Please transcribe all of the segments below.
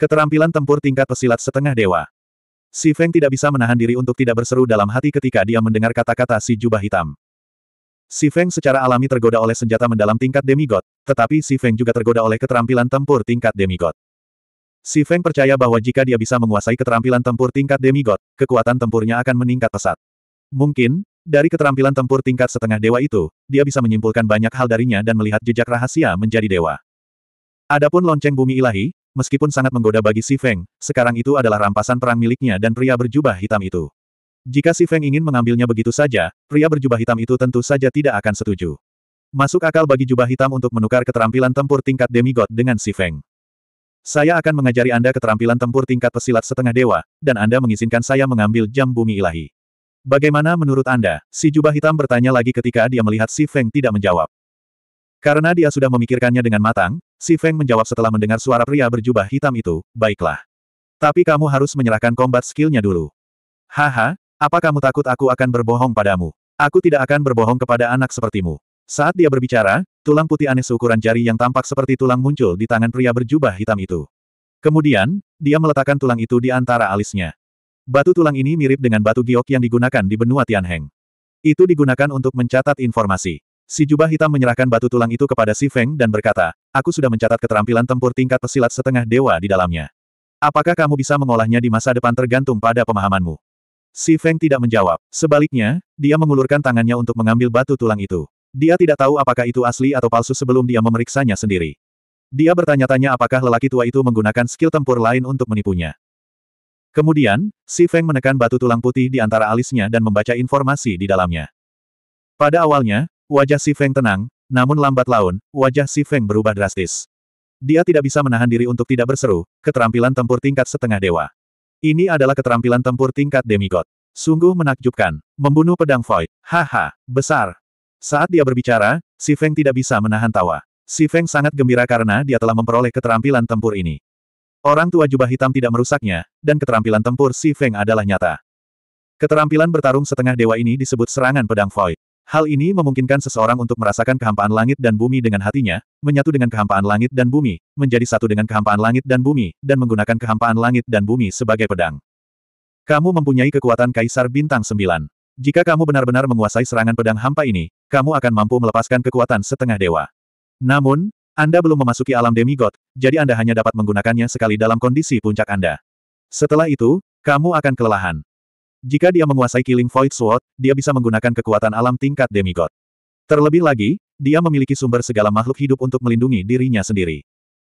Keterampilan tempur tingkat pesilat setengah dewa. Si Feng tidak bisa menahan diri untuk tidak berseru dalam hati ketika dia mendengar kata-kata si jubah hitam. Si Feng secara alami tergoda oleh senjata mendalam tingkat demigod, tetapi Si Feng juga tergoda oleh keterampilan tempur tingkat demigod. Si Feng percaya bahwa jika dia bisa menguasai keterampilan tempur tingkat demigod, kekuatan tempurnya akan meningkat pesat. Mungkin, dari keterampilan tempur tingkat setengah dewa itu, dia bisa menyimpulkan banyak hal darinya dan melihat jejak rahasia menjadi dewa. Adapun lonceng bumi ilahi, meskipun sangat menggoda bagi Si Feng, sekarang itu adalah rampasan perang miliknya dan pria berjubah hitam itu. Jika Si Feng ingin mengambilnya begitu saja, pria berjubah hitam itu tentu saja tidak akan setuju. Masuk akal bagi jubah hitam untuk menukar keterampilan tempur tingkat demigod dengan Si Feng. Saya akan mengajari Anda keterampilan tempur tingkat pesilat setengah dewa, dan Anda mengizinkan saya mengambil jam bumi ilahi. Bagaimana menurut Anda? Si jubah hitam bertanya lagi ketika dia melihat Si Feng tidak menjawab. Karena dia sudah memikirkannya dengan matang, Si Feng menjawab setelah mendengar suara pria berjubah hitam itu, baiklah. Tapi kamu harus menyerahkan kombat skillnya dulu. Haha, apa kamu takut aku akan berbohong padamu? Aku tidak akan berbohong kepada anak sepertimu. Saat dia berbicara, tulang putih aneh seukuran jari yang tampak seperti tulang muncul di tangan pria berjubah hitam itu. Kemudian, dia meletakkan tulang itu di antara alisnya. Batu tulang ini mirip dengan batu giok yang digunakan di benua Tianheng. Itu digunakan untuk mencatat informasi. Si jubah hitam menyerahkan batu tulang itu kepada Si Feng dan berkata, aku sudah mencatat keterampilan tempur tingkat pesilat setengah dewa di dalamnya. Apakah kamu bisa mengolahnya di masa depan tergantung pada pemahamanmu? Si Feng tidak menjawab. Sebaliknya, dia mengulurkan tangannya untuk mengambil batu tulang itu. Dia tidak tahu apakah itu asli atau palsu sebelum dia memeriksanya sendiri. Dia bertanya-tanya apakah lelaki tua itu menggunakan skill tempur lain untuk menipunya. Kemudian, Si Feng menekan batu tulang putih di antara alisnya dan membaca informasi di dalamnya. Pada awalnya, Wajah Si Feng tenang, namun lambat laun, wajah Si Feng berubah drastis. Dia tidak bisa menahan diri untuk tidak berseru, keterampilan tempur tingkat setengah dewa. Ini adalah keterampilan tempur tingkat demigod. Sungguh menakjubkan. Membunuh pedang void. Haha, besar. Saat dia berbicara, Si Feng tidak bisa menahan tawa. Si Feng sangat gembira karena dia telah memperoleh keterampilan tempur ini. Orang tua jubah hitam tidak merusaknya, dan keterampilan tempur Si Feng adalah nyata. Keterampilan bertarung setengah dewa ini disebut serangan pedang void. Hal ini memungkinkan seseorang untuk merasakan kehampaan langit dan bumi dengan hatinya, menyatu dengan kehampaan langit dan bumi, menjadi satu dengan kehampaan langit dan bumi, dan menggunakan kehampaan langit dan bumi sebagai pedang. Kamu mempunyai kekuatan Kaisar Bintang sembilan. Jika kamu benar-benar menguasai serangan pedang hampa ini, kamu akan mampu melepaskan kekuatan setengah dewa. Namun, Anda belum memasuki alam demigod, jadi Anda hanya dapat menggunakannya sekali dalam kondisi puncak Anda. Setelah itu, kamu akan kelelahan. Jika dia menguasai Killing Void Sword, dia bisa menggunakan kekuatan alam tingkat demigod. Terlebih lagi, dia memiliki sumber segala makhluk hidup untuk melindungi dirinya sendiri.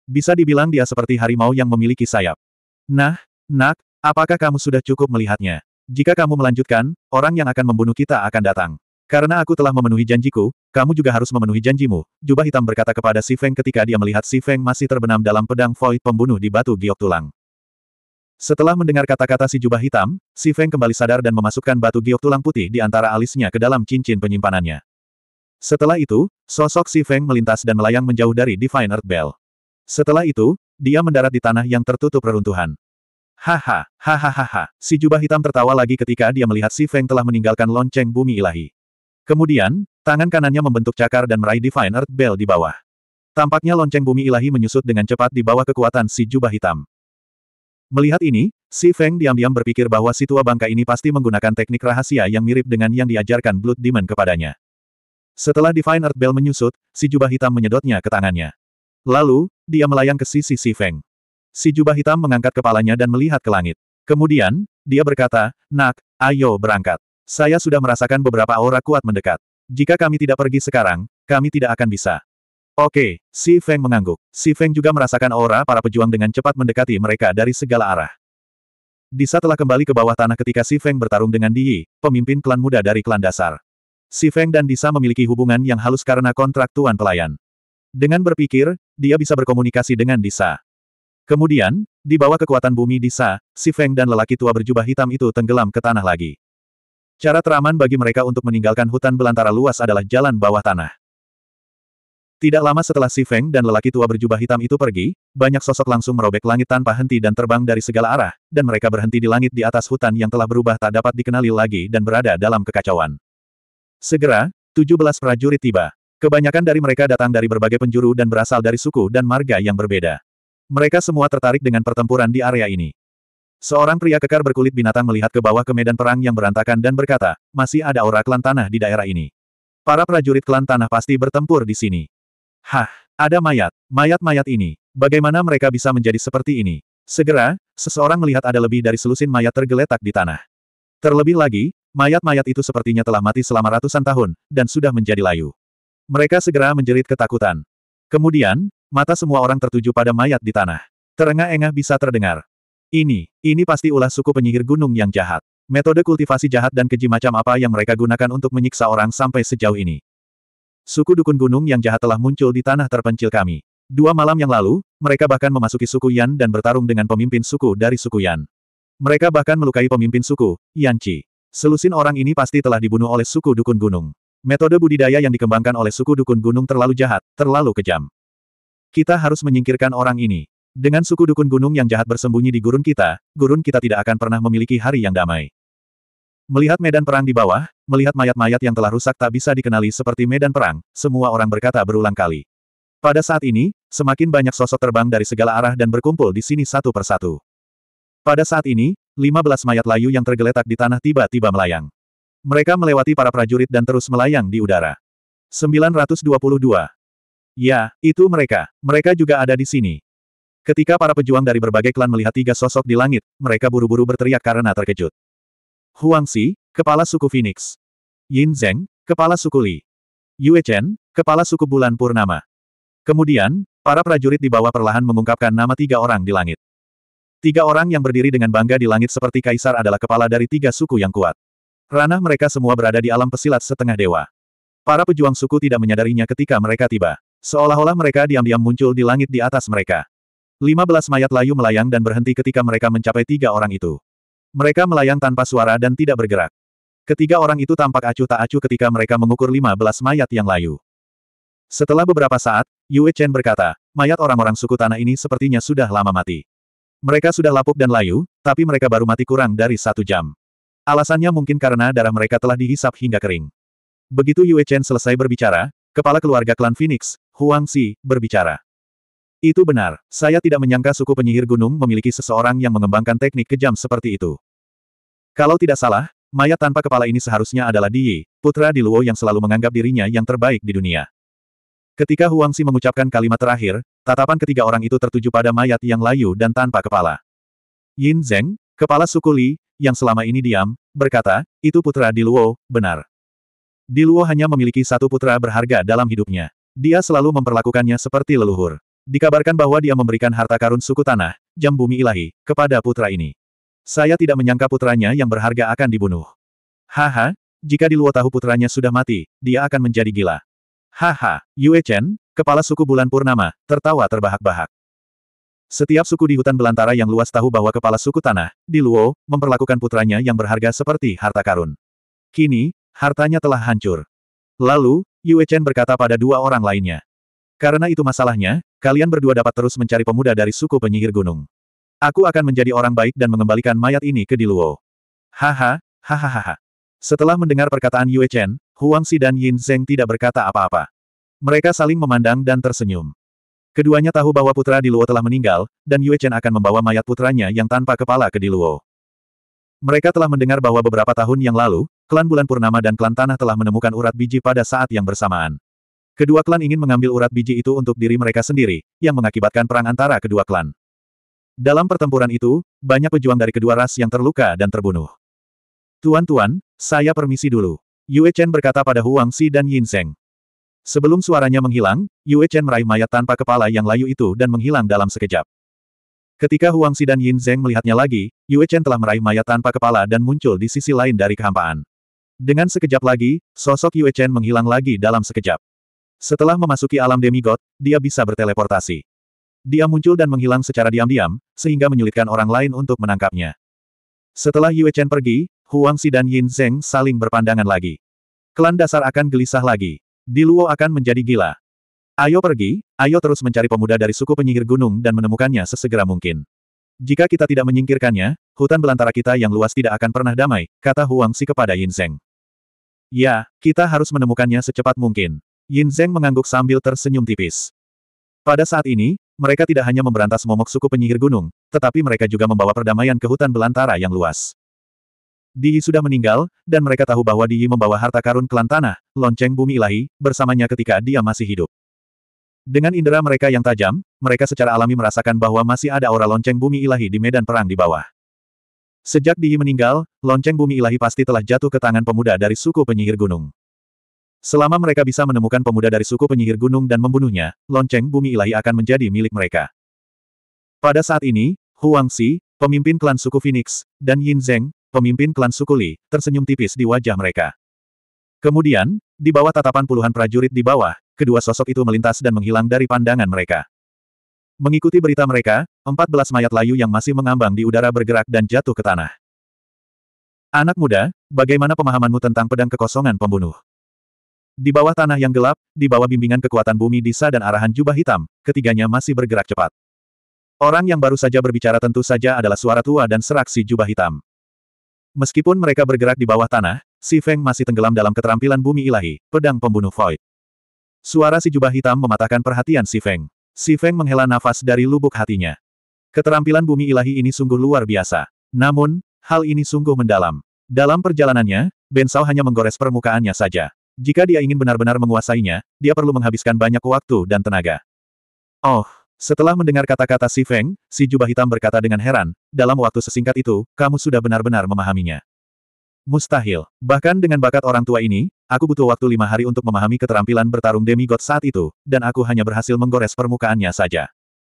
Bisa dibilang dia seperti harimau yang memiliki sayap. Nah, Nak, apakah kamu sudah cukup melihatnya? Jika kamu melanjutkan, orang yang akan membunuh kita akan datang. Karena aku telah memenuhi janjiku, kamu juga harus memenuhi janjimu, jubah hitam berkata kepada Si Feng ketika dia melihat Si Feng masih terbenam dalam pedang Void pembunuh di batu giok tulang. Setelah mendengar kata-kata si jubah hitam, si Feng kembali sadar dan memasukkan batu giok tulang putih di antara alisnya ke dalam cincin penyimpanannya. Setelah itu, sosok si Feng melintas dan melayang menjauh dari Divine Earth Bell. Setelah itu, dia mendarat di tanah yang tertutup reruntuhan. Haha, hahaha, si jubah hitam tertawa lagi ketika dia melihat si Feng telah meninggalkan lonceng bumi ilahi. Kemudian, tangan kanannya membentuk cakar dan meraih Divine Earth Bell di bawah. Tampaknya lonceng bumi ilahi menyusut dengan cepat di bawah kekuatan si jubah hitam. Melihat ini, Si Feng diam-diam berpikir bahwa si tua bangka ini pasti menggunakan teknik rahasia yang mirip dengan yang diajarkan Blood Demon kepadanya. Setelah Divine Earth Bell menyusut, si jubah hitam menyedotnya ke tangannya. Lalu, dia melayang ke sisi Si Feng. Si jubah hitam mengangkat kepalanya dan melihat ke langit. Kemudian, dia berkata, Nak, ayo berangkat. Saya sudah merasakan beberapa aura kuat mendekat. Jika kami tidak pergi sekarang, kami tidak akan bisa. Oke, Si Feng mengangguk. Si Feng juga merasakan aura para pejuang dengan cepat mendekati mereka dari segala arah. Di Disa telah kembali ke bawah tanah ketika Si Feng bertarung dengan Di Yi, pemimpin klan muda dari klan dasar. Si Feng dan Disa memiliki hubungan yang halus karena kontrak tuan pelayan. Dengan berpikir, dia bisa berkomunikasi dengan Disa. Kemudian, di bawah kekuatan bumi Disa, si Feng dan lelaki tua berjubah hitam itu tenggelam ke tanah lagi. Cara teraman bagi mereka untuk meninggalkan hutan belantara luas adalah jalan bawah tanah. Tidak lama setelah Si Feng dan lelaki tua berjubah hitam itu pergi, banyak sosok langsung merobek langit tanpa henti dan terbang dari segala arah, dan mereka berhenti di langit di atas hutan yang telah berubah tak dapat dikenali lagi dan berada dalam kekacauan. Segera, 17 prajurit tiba. Kebanyakan dari mereka datang dari berbagai penjuru dan berasal dari suku dan marga yang berbeda. Mereka semua tertarik dengan pertempuran di area ini. Seorang pria kekar berkulit binatang melihat ke bawah ke medan perang yang berantakan dan berkata, masih ada aura klan tanah di daerah ini. Para prajurit klan tanah pasti bertempur di sini. Hah, ada mayat. Mayat-mayat ini. Bagaimana mereka bisa menjadi seperti ini? Segera, seseorang melihat ada lebih dari selusin mayat tergeletak di tanah. Terlebih lagi, mayat-mayat itu sepertinya telah mati selama ratusan tahun, dan sudah menjadi layu. Mereka segera menjerit ketakutan. Kemudian, mata semua orang tertuju pada mayat di tanah. Terengah-engah bisa terdengar. Ini, ini pasti ulah suku penyihir gunung yang jahat. Metode kultivasi jahat dan keji macam apa yang mereka gunakan untuk menyiksa orang sampai sejauh ini. Suku Dukun Gunung yang jahat telah muncul di tanah terpencil kami. Dua malam yang lalu, mereka bahkan memasuki suku Yan dan bertarung dengan pemimpin suku dari suku Yan. Mereka bahkan melukai pemimpin suku, Yan Yanci. Selusin orang ini pasti telah dibunuh oleh suku Dukun Gunung. Metode budidaya yang dikembangkan oleh suku Dukun Gunung terlalu jahat, terlalu kejam. Kita harus menyingkirkan orang ini. Dengan suku Dukun Gunung yang jahat bersembunyi di gurun kita, gurun kita tidak akan pernah memiliki hari yang damai. Melihat medan perang di bawah, Melihat mayat-mayat yang telah rusak tak bisa dikenali seperti medan perang, semua orang berkata berulang kali. Pada saat ini, semakin banyak sosok terbang dari segala arah dan berkumpul di sini satu persatu. Pada saat ini, 15 mayat layu yang tergeletak di tanah tiba-tiba melayang. Mereka melewati para prajurit dan terus melayang di udara. 922. Ya, itu mereka. Mereka juga ada di sini. Ketika para pejuang dari berbagai klan melihat tiga sosok di langit, mereka buru-buru berteriak karena terkejut. Huangsi, kepala suku Phoenix. Yin Zeng, kepala suku Li. Yue Chen, kepala suku bulan Purnama. Kemudian, para prajurit di bawah perlahan mengungkapkan nama tiga orang di langit. Tiga orang yang berdiri dengan bangga di langit seperti kaisar adalah kepala dari tiga suku yang kuat. Ranah mereka semua berada di alam pesilat setengah dewa. Para pejuang suku tidak menyadarinya ketika mereka tiba. Seolah-olah mereka diam-diam muncul di langit di atas mereka. 15 mayat layu melayang dan berhenti ketika mereka mencapai tiga orang itu. Mereka melayang tanpa suara dan tidak bergerak. Ketiga orang itu tampak acuh tak acuh ketika mereka mengukur 15 mayat yang layu. Setelah beberapa saat, Yue Chen berkata, mayat orang-orang suku tanah ini sepertinya sudah lama mati. Mereka sudah lapuk dan layu, tapi mereka baru mati kurang dari satu jam. Alasannya mungkin karena darah mereka telah dihisap hingga kering. Begitu Yue Chen selesai berbicara, kepala keluarga klan Phoenix, Huang Si, berbicara. Itu benar, saya tidak menyangka suku penyihir gunung memiliki seseorang yang mengembangkan teknik kejam seperti itu. Kalau tidak salah, Mayat tanpa kepala ini seharusnya adalah Diyi, putra di Luo yang selalu menganggap dirinya yang terbaik di dunia. Ketika Huang Si mengucapkan kalimat terakhir, tatapan ketiga orang itu tertuju pada mayat yang layu dan tanpa kepala. Yin Zeng, kepala suku Li, yang selama ini diam, berkata, itu putra di Luo, benar. Di Luo hanya memiliki satu putra berharga dalam hidupnya. Dia selalu memperlakukannya seperti leluhur. Dikabarkan bahwa dia memberikan harta karun suku tanah, jam bumi ilahi, kepada putra ini. Saya tidak menyangka putranya yang berharga akan dibunuh. Haha, jika di luar tahu putranya sudah mati, dia akan menjadi gila. Haha, Yue Chen, kepala suku bulan Purnama, tertawa terbahak-bahak. Setiap suku di hutan belantara yang luas tahu bahwa kepala suku tanah, di Luo memperlakukan putranya yang berharga seperti harta karun. Kini, hartanya telah hancur. Lalu, Yue Chen berkata pada dua orang lainnya. Karena itu masalahnya, kalian berdua dapat terus mencari pemuda dari suku penyihir gunung. Aku akan menjadi orang baik dan mengembalikan mayat ini ke Diluo. Haha, hahaha. Setelah mendengar perkataan Yue Chen, Huang Si dan Yin Zheng tidak berkata apa-apa. Mereka saling memandang dan tersenyum. Keduanya tahu bahwa putra Diluo telah meninggal, dan Yue Chen akan membawa mayat putranya yang tanpa kepala ke Diluo. Mereka telah mendengar bahwa beberapa tahun yang lalu, klan Bulan Purnama dan klan Tanah telah menemukan urat biji pada saat yang bersamaan. Kedua klan ingin mengambil urat biji itu untuk diri mereka sendiri, yang mengakibatkan perang antara kedua klan. Dalam pertempuran itu, banyak pejuang dari kedua ras yang terluka dan terbunuh. Tuan-tuan, saya permisi dulu. Yue Chen berkata pada Huang Si dan Yin Zeng. Sebelum suaranya menghilang, Yue Chen meraih mayat tanpa kepala yang layu itu dan menghilang dalam sekejap. Ketika Huang Si dan Yin Zeng melihatnya lagi, Yue Chen telah meraih mayat tanpa kepala dan muncul di sisi lain dari kehampaan. Dengan sekejap lagi, sosok Yue Chen menghilang lagi dalam sekejap. Setelah memasuki alam demigod, dia bisa berteleportasi. Dia muncul dan menghilang secara diam-diam, sehingga menyulitkan orang lain untuk menangkapnya. Setelah Yue Chen pergi, Huang Si dan Yin Zheng saling berpandangan lagi. Klan dasar akan gelisah lagi. Di Luo akan menjadi gila. Ayo pergi, ayo terus mencari pemuda dari suku penyihir gunung dan menemukannya sesegera mungkin. Jika kita tidak menyingkirkannya, hutan belantara kita yang luas tidak akan pernah damai, kata Huang Si kepada Yin Zheng. Ya, kita harus menemukannya secepat mungkin. Yin Zheng mengangguk sambil tersenyum tipis. Pada saat ini, mereka tidak hanya memberantas momok suku penyihir gunung, tetapi mereka juga membawa perdamaian ke hutan belantara yang luas. Diyi sudah meninggal, dan mereka tahu bahwa Diyi membawa harta karun klan tanah, lonceng bumi ilahi, bersamanya ketika dia masih hidup. Dengan indera mereka yang tajam, mereka secara alami merasakan bahwa masih ada aura lonceng bumi ilahi di medan perang di bawah. Sejak Diyi meninggal, lonceng bumi ilahi pasti telah jatuh ke tangan pemuda dari suku penyihir gunung. Selama mereka bisa menemukan pemuda dari suku penyihir gunung dan membunuhnya, lonceng bumi ilahi akan menjadi milik mereka. Pada saat ini, Huang Xi, pemimpin klan suku Phoenix, dan Yin Zheng, pemimpin klan suku Li, tersenyum tipis di wajah mereka. Kemudian, di bawah tatapan puluhan prajurit di bawah, kedua sosok itu melintas dan menghilang dari pandangan mereka. Mengikuti berita mereka, 14 mayat layu yang masih mengambang di udara bergerak dan jatuh ke tanah. Anak muda, bagaimana pemahamanmu tentang pedang kekosongan pembunuh? Di bawah tanah yang gelap, di bawah bimbingan kekuatan bumi Disa dan arahan jubah hitam, ketiganya masih bergerak cepat. Orang yang baru saja berbicara tentu saja adalah suara tua dan serak si jubah hitam. Meskipun mereka bergerak di bawah tanah, si Feng masih tenggelam dalam keterampilan bumi ilahi, pedang pembunuh void. Suara si jubah hitam mematahkan perhatian si Feng. Si Feng menghela nafas dari lubuk hatinya. Keterampilan bumi ilahi ini sungguh luar biasa. Namun, hal ini sungguh mendalam. Dalam perjalanannya, Ben Bensao hanya menggores permukaannya saja. Jika dia ingin benar-benar menguasainya, dia perlu menghabiskan banyak waktu dan tenaga. Oh, setelah mendengar kata-kata si Feng, si jubah hitam berkata dengan heran, dalam waktu sesingkat itu, kamu sudah benar-benar memahaminya. Mustahil. Bahkan dengan bakat orang tua ini, aku butuh waktu lima hari untuk memahami keterampilan bertarung demigod saat itu, dan aku hanya berhasil menggores permukaannya saja.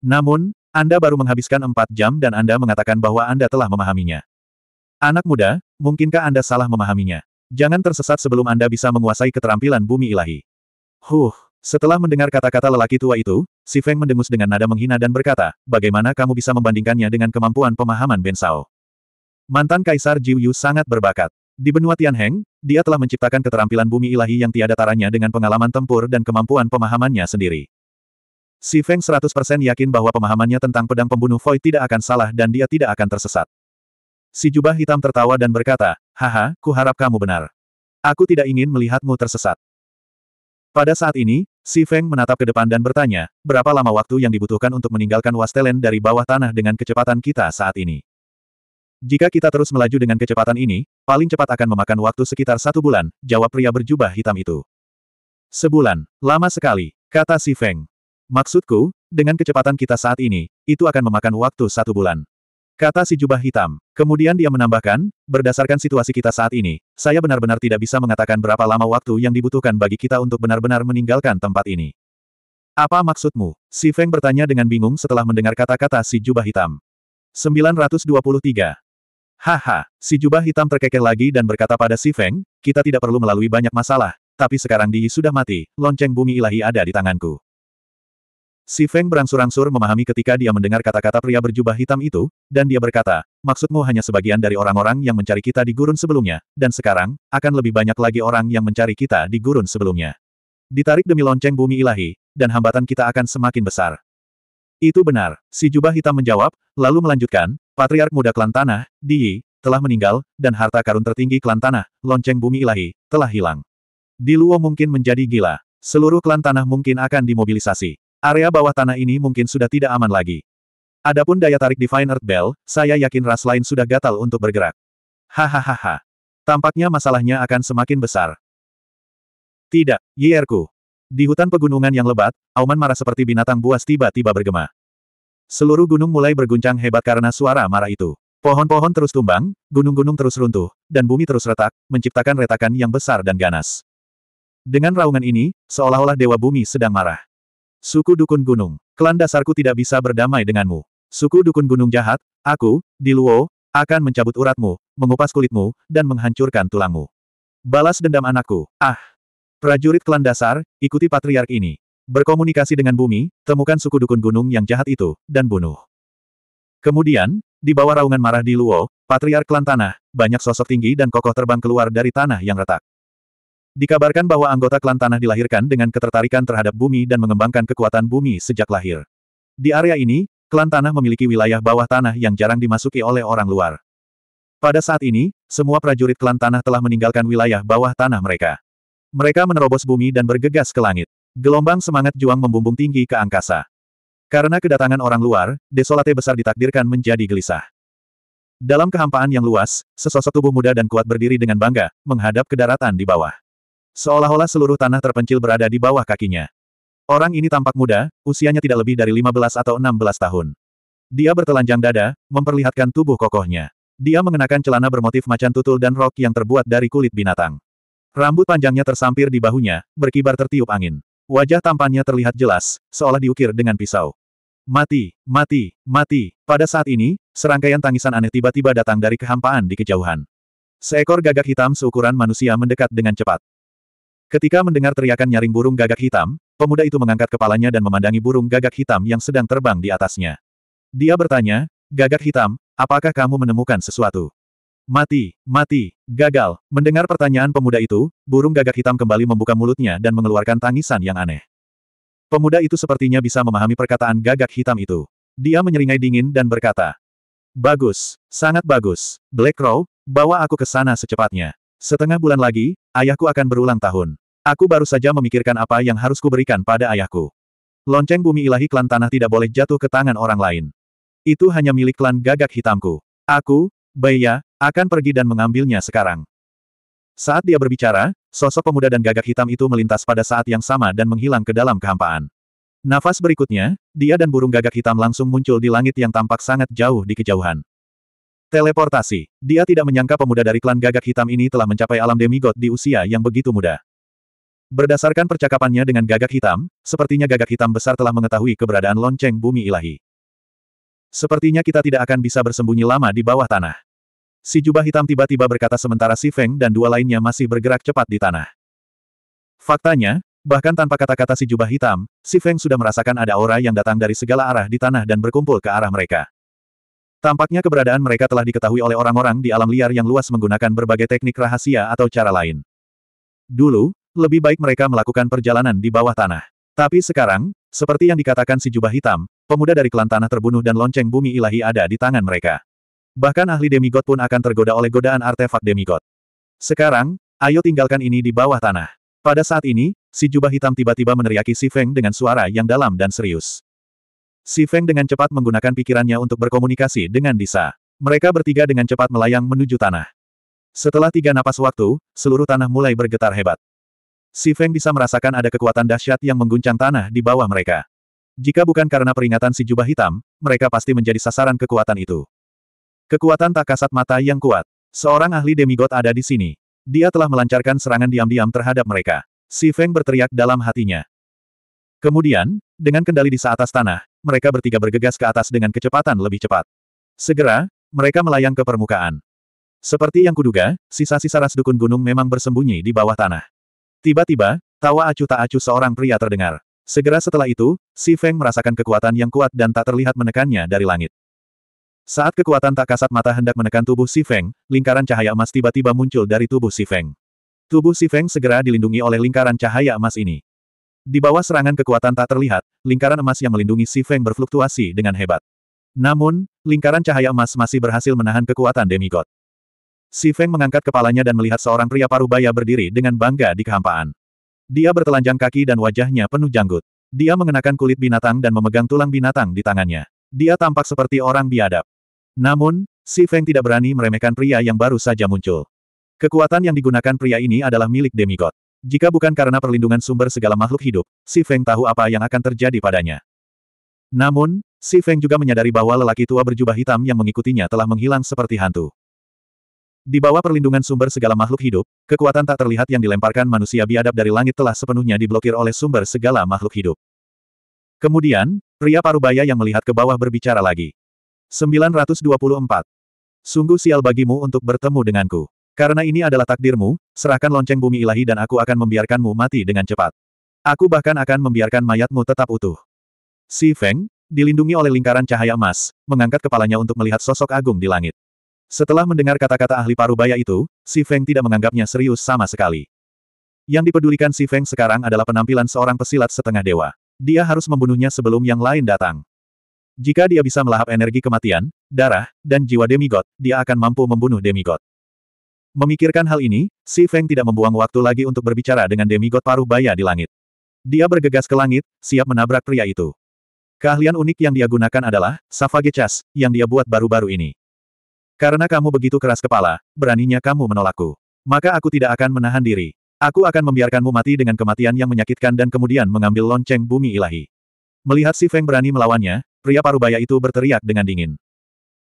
Namun, Anda baru menghabiskan empat jam dan Anda mengatakan bahwa Anda telah memahaminya. Anak muda, mungkinkah Anda salah memahaminya? Jangan tersesat sebelum Anda bisa menguasai keterampilan bumi ilahi. Huh, setelah mendengar kata-kata lelaki tua itu, Si Feng mendengus dengan nada menghina dan berkata, bagaimana kamu bisa membandingkannya dengan kemampuan pemahaman Ben Sao? Mantan Kaisar Jiu Yu sangat berbakat. Di benua Tianheng, dia telah menciptakan keterampilan bumi ilahi yang tiada taranya dengan pengalaman tempur dan kemampuan pemahamannya sendiri. Si Feng 100% yakin bahwa pemahamannya tentang pedang pembunuh Void tidak akan salah dan dia tidak akan tersesat. Si jubah hitam tertawa dan berkata, Haha, kuharap kamu benar. Aku tidak ingin melihatmu tersesat. Pada saat ini, Si Feng menatap ke depan dan bertanya, berapa lama waktu yang dibutuhkan untuk meninggalkan Wastelen dari bawah tanah dengan kecepatan kita saat ini? Jika kita terus melaju dengan kecepatan ini, paling cepat akan memakan waktu sekitar satu bulan, jawab pria berjubah hitam itu. Sebulan, lama sekali, kata Si Feng. Maksudku, dengan kecepatan kita saat ini, itu akan memakan waktu satu bulan. Kata si jubah hitam. Kemudian dia menambahkan, berdasarkan situasi kita saat ini, saya benar-benar tidak bisa mengatakan berapa lama waktu yang dibutuhkan bagi kita untuk benar-benar meninggalkan tempat ini. Apa maksudmu? Si Feng bertanya dengan bingung setelah mendengar kata-kata si jubah hitam. 923. Haha, si jubah hitam terkekeh lagi dan berkata pada si Feng, kita tidak perlu melalui banyak masalah, tapi sekarang Di sudah mati, lonceng bumi ilahi ada di tanganku. Si Feng berangsur-angsur memahami ketika dia mendengar kata-kata pria berjubah hitam itu, dan dia berkata, maksudmu hanya sebagian dari orang-orang yang mencari kita di gurun sebelumnya, dan sekarang, akan lebih banyak lagi orang yang mencari kita di gurun sebelumnya. Ditarik demi lonceng bumi ilahi, dan hambatan kita akan semakin besar. Itu benar, si jubah hitam menjawab, lalu melanjutkan, Patriark muda klan tanah, Di, telah meninggal, dan harta karun tertinggi klan tanah, lonceng bumi ilahi, telah hilang. Di Luo mungkin menjadi gila. Seluruh klan tanah mungkin akan dimobilisasi. Area bawah tanah ini mungkin sudah tidak aman lagi. Adapun daya tarik Divine Earth Bell, saya yakin ras lain sudah gatal untuk bergerak. Hahaha. Tampaknya masalahnya akan semakin besar. Tidak, Yerku. Di hutan pegunungan yang lebat, auman marah seperti binatang buas tiba-tiba bergema. Seluruh gunung mulai berguncang hebat karena suara marah itu. Pohon-pohon terus tumbang, gunung-gunung terus runtuh, dan bumi terus retak, menciptakan retakan yang besar dan ganas. Dengan raungan ini, seolah-olah dewa bumi sedang marah. Suku Dukun Gunung. Klan dasarku tidak bisa berdamai denganmu. Suku Dukun Gunung jahat, aku, di Luo, akan mencabut uratmu, mengupas kulitmu, dan menghancurkan tulangmu. Balas dendam anakku. Ah! Prajurit klan dasar, ikuti patriark ini. Berkomunikasi dengan bumi, temukan suku dukun gunung yang jahat itu, dan bunuh. Kemudian, di bawah raungan marah di Luo, patriark klan tanah, banyak sosok tinggi dan kokoh terbang keluar dari tanah yang retak. Dikabarkan bahwa anggota klan tanah dilahirkan dengan ketertarikan terhadap bumi dan mengembangkan kekuatan bumi sejak lahir. Di area ini, klan tanah memiliki wilayah bawah tanah yang jarang dimasuki oleh orang luar. Pada saat ini, semua prajurit klan tanah telah meninggalkan wilayah bawah tanah mereka. Mereka menerobos bumi dan bergegas ke langit. Gelombang semangat juang membumbung tinggi ke angkasa. Karena kedatangan orang luar, desolate besar ditakdirkan menjadi gelisah. Dalam kehampaan yang luas, sesosok tubuh muda dan kuat berdiri dengan bangga, menghadap ke daratan di bawah. Seolah-olah seluruh tanah terpencil berada di bawah kakinya. Orang ini tampak muda, usianya tidak lebih dari 15 atau 16 tahun. Dia bertelanjang dada, memperlihatkan tubuh kokohnya. Dia mengenakan celana bermotif macan tutul dan rok yang terbuat dari kulit binatang. Rambut panjangnya tersampir di bahunya, berkibar tertiup angin. Wajah tampannya terlihat jelas, seolah diukir dengan pisau. Mati, mati, mati. Pada saat ini, serangkaian tangisan aneh tiba-tiba datang dari kehampaan di kejauhan. Seekor gagak hitam seukuran manusia mendekat dengan cepat. Ketika mendengar teriakan nyaring burung gagak hitam, pemuda itu mengangkat kepalanya dan memandangi burung gagak hitam yang sedang terbang di atasnya. Dia bertanya, gagak hitam, apakah kamu menemukan sesuatu? Mati, mati, gagal. Mendengar pertanyaan pemuda itu, burung gagak hitam kembali membuka mulutnya dan mengeluarkan tangisan yang aneh. Pemuda itu sepertinya bisa memahami perkataan gagak hitam itu. Dia menyeringai dingin dan berkata, Bagus, sangat bagus, Black Crow, bawa aku ke sana secepatnya. Setengah bulan lagi, ayahku akan berulang tahun. Aku baru saja memikirkan apa yang harus kuberikan pada ayahku. Lonceng bumi ilahi klan tanah tidak boleh jatuh ke tangan orang lain. Itu hanya milik klan gagak hitamku. Aku, Baya, akan pergi dan mengambilnya sekarang. Saat dia berbicara, sosok pemuda dan gagak hitam itu melintas pada saat yang sama dan menghilang ke dalam kehampaan. Nafas berikutnya, dia dan burung gagak hitam langsung muncul di langit yang tampak sangat jauh di kejauhan. Teleportasi. Dia tidak menyangka pemuda dari klan gagak hitam ini telah mencapai alam demigod di usia yang begitu muda. Berdasarkan percakapannya dengan gagak hitam, sepertinya gagak hitam besar telah mengetahui keberadaan lonceng bumi ilahi. Sepertinya kita tidak akan bisa bersembunyi lama di bawah tanah. Si jubah hitam tiba-tiba berkata sementara si Feng dan dua lainnya masih bergerak cepat di tanah. Faktanya, bahkan tanpa kata-kata si jubah hitam, si Feng sudah merasakan ada aura yang datang dari segala arah di tanah dan berkumpul ke arah mereka. Tampaknya keberadaan mereka telah diketahui oleh orang-orang di alam liar yang luas menggunakan berbagai teknik rahasia atau cara lain. Dulu, lebih baik mereka melakukan perjalanan di bawah tanah. Tapi sekarang, seperti yang dikatakan si jubah hitam, pemuda dari klan tanah terbunuh dan lonceng bumi ilahi ada di tangan mereka. Bahkan ahli demigod pun akan tergoda oleh godaan artefak demigod. Sekarang, ayo tinggalkan ini di bawah tanah. Pada saat ini, si jubah hitam tiba-tiba meneriaki si Feng dengan suara yang dalam dan serius. Si Feng dengan cepat menggunakan pikirannya untuk berkomunikasi dengan Disa. Mereka bertiga dengan cepat melayang menuju tanah. Setelah tiga napas waktu, seluruh tanah mulai bergetar hebat. Si Feng bisa merasakan ada kekuatan dahsyat yang mengguncang tanah di bawah mereka. Jika bukan karena peringatan si jubah hitam, mereka pasti menjadi sasaran kekuatan itu. Kekuatan tak kasat mata yang kuat. Seorang ahli demigod ada di sini. Dia telah melancarkan serangan diam-diam terhadap mereka. Si Feng berteriak dalam hatinya. Kemudian, dengan kendali di atas tanah, mereka bertiga bergegas ke atas dengan kecepatan lebih cepat. Segera, mereka melayang ke permukaan. Seperti yang kuduga, sisa-sisa ras dukun gunung memang bersembunyi di bawah tanah. Tiba-tiba, tawa acuh tak acuh seorang pria terdengar. Segera setelah itu, Si Feng merasakan kekuatan yang kuat dan tak terlihat menekannya dari langit. Saat kekuatan tak kasat mata hendak menekan tubuh Si Feng, lingkaran cahaya emas tiba-tiba muncul dari tubuh Si Feng. Tubuh Si Feng segera dilindungi oleh lingkaran cahaya emas ini. Di bawah serangan kekuatan tak terlihat, lingkaran emas yang melindungi Si Feng berfluktuasi dengan hebat. Namun, lingkaran cahaya emas masih berhasil menahan kekuatan demigod. Si Feng mengangkat kepalanya dan melihat seorang pria parubaya berdiri dengan bangga di kehampaan. Dia bertelanjang kaki dan wajahnya penuh janggut. Dia mengenakan kulit binatang dan memegang tulang binatang di tangannya. Dia tampak seperti orang biadab. Namun, Si Feng tidak berani meremehkan pria yang baru saja muncul. Kekuatan yang digunakan pria ini adalah milik demigod. Jika bukan karena perlindungan sumber segala makhluk hidup, Si Feng tahu apa yang akan terjadi padanya. Namun, Si Feng juga menyadari bahwa lelaki tua berjubah hitam yang mengikutinya telah menghilang seperti hantu. Di bawah perlindungan sumber segala makhluk hidup, kekuatan tak terlihat yang dilemparkan manusia biadab dari langit telah sepenuhnya diblokir oleh sumber segala makhluk hidup. Kemudian, pria parubaya yang melihat ke bawah berbicara lagi. 924. Sungguh sial bagimu untuk bertemu denganku. Karena ini adalah takdirmu, serahkan lonceng bumi ilahi dan aku akan membiarkanmu mati dengan cepat. Aku bahkan akan membiarkan mayatmu tetap utuh. Si Feng, dilindungi oleh lingkaran cahaya emas, mengangkat kepalanya untuk melihat sosok agung di langit. Setelah mendengar kata-kata ahli parubaya itu, Si Feng tidak menganggapnya serius sama sekali. Yang dipedulikan Si Feng sekarang adalah penampilan seorang pesilat setengah dewa. Dia harus membunuhnya sebelum yang lain datang. Jika dia bisa melahap energi kematian, darah, dan jiwa demigod, dia akan mampu membunuh demigod. Memikirkan hal ini, Si Feng tidak membuang waktu lagi untuk berbicara dengan demigod paruh baya di langit. Dia bergegas ke langit, siap menabrak pria itu. Keahlian unik yang dia gunakan adalah, Savage Chas, yang dia buat baru-baru ini. Karena kamu begitu keras kepala, beraninya kamu menolakku. Maka aku tidak akan menahan diri. Aku akan membiarkanmu mati dengan kematian yang menyakitkan dan kemudian mengambil lonceng bumi ilahi. Melihat si Feng berani melawannya, pria baya itu berteriak dengan dingin.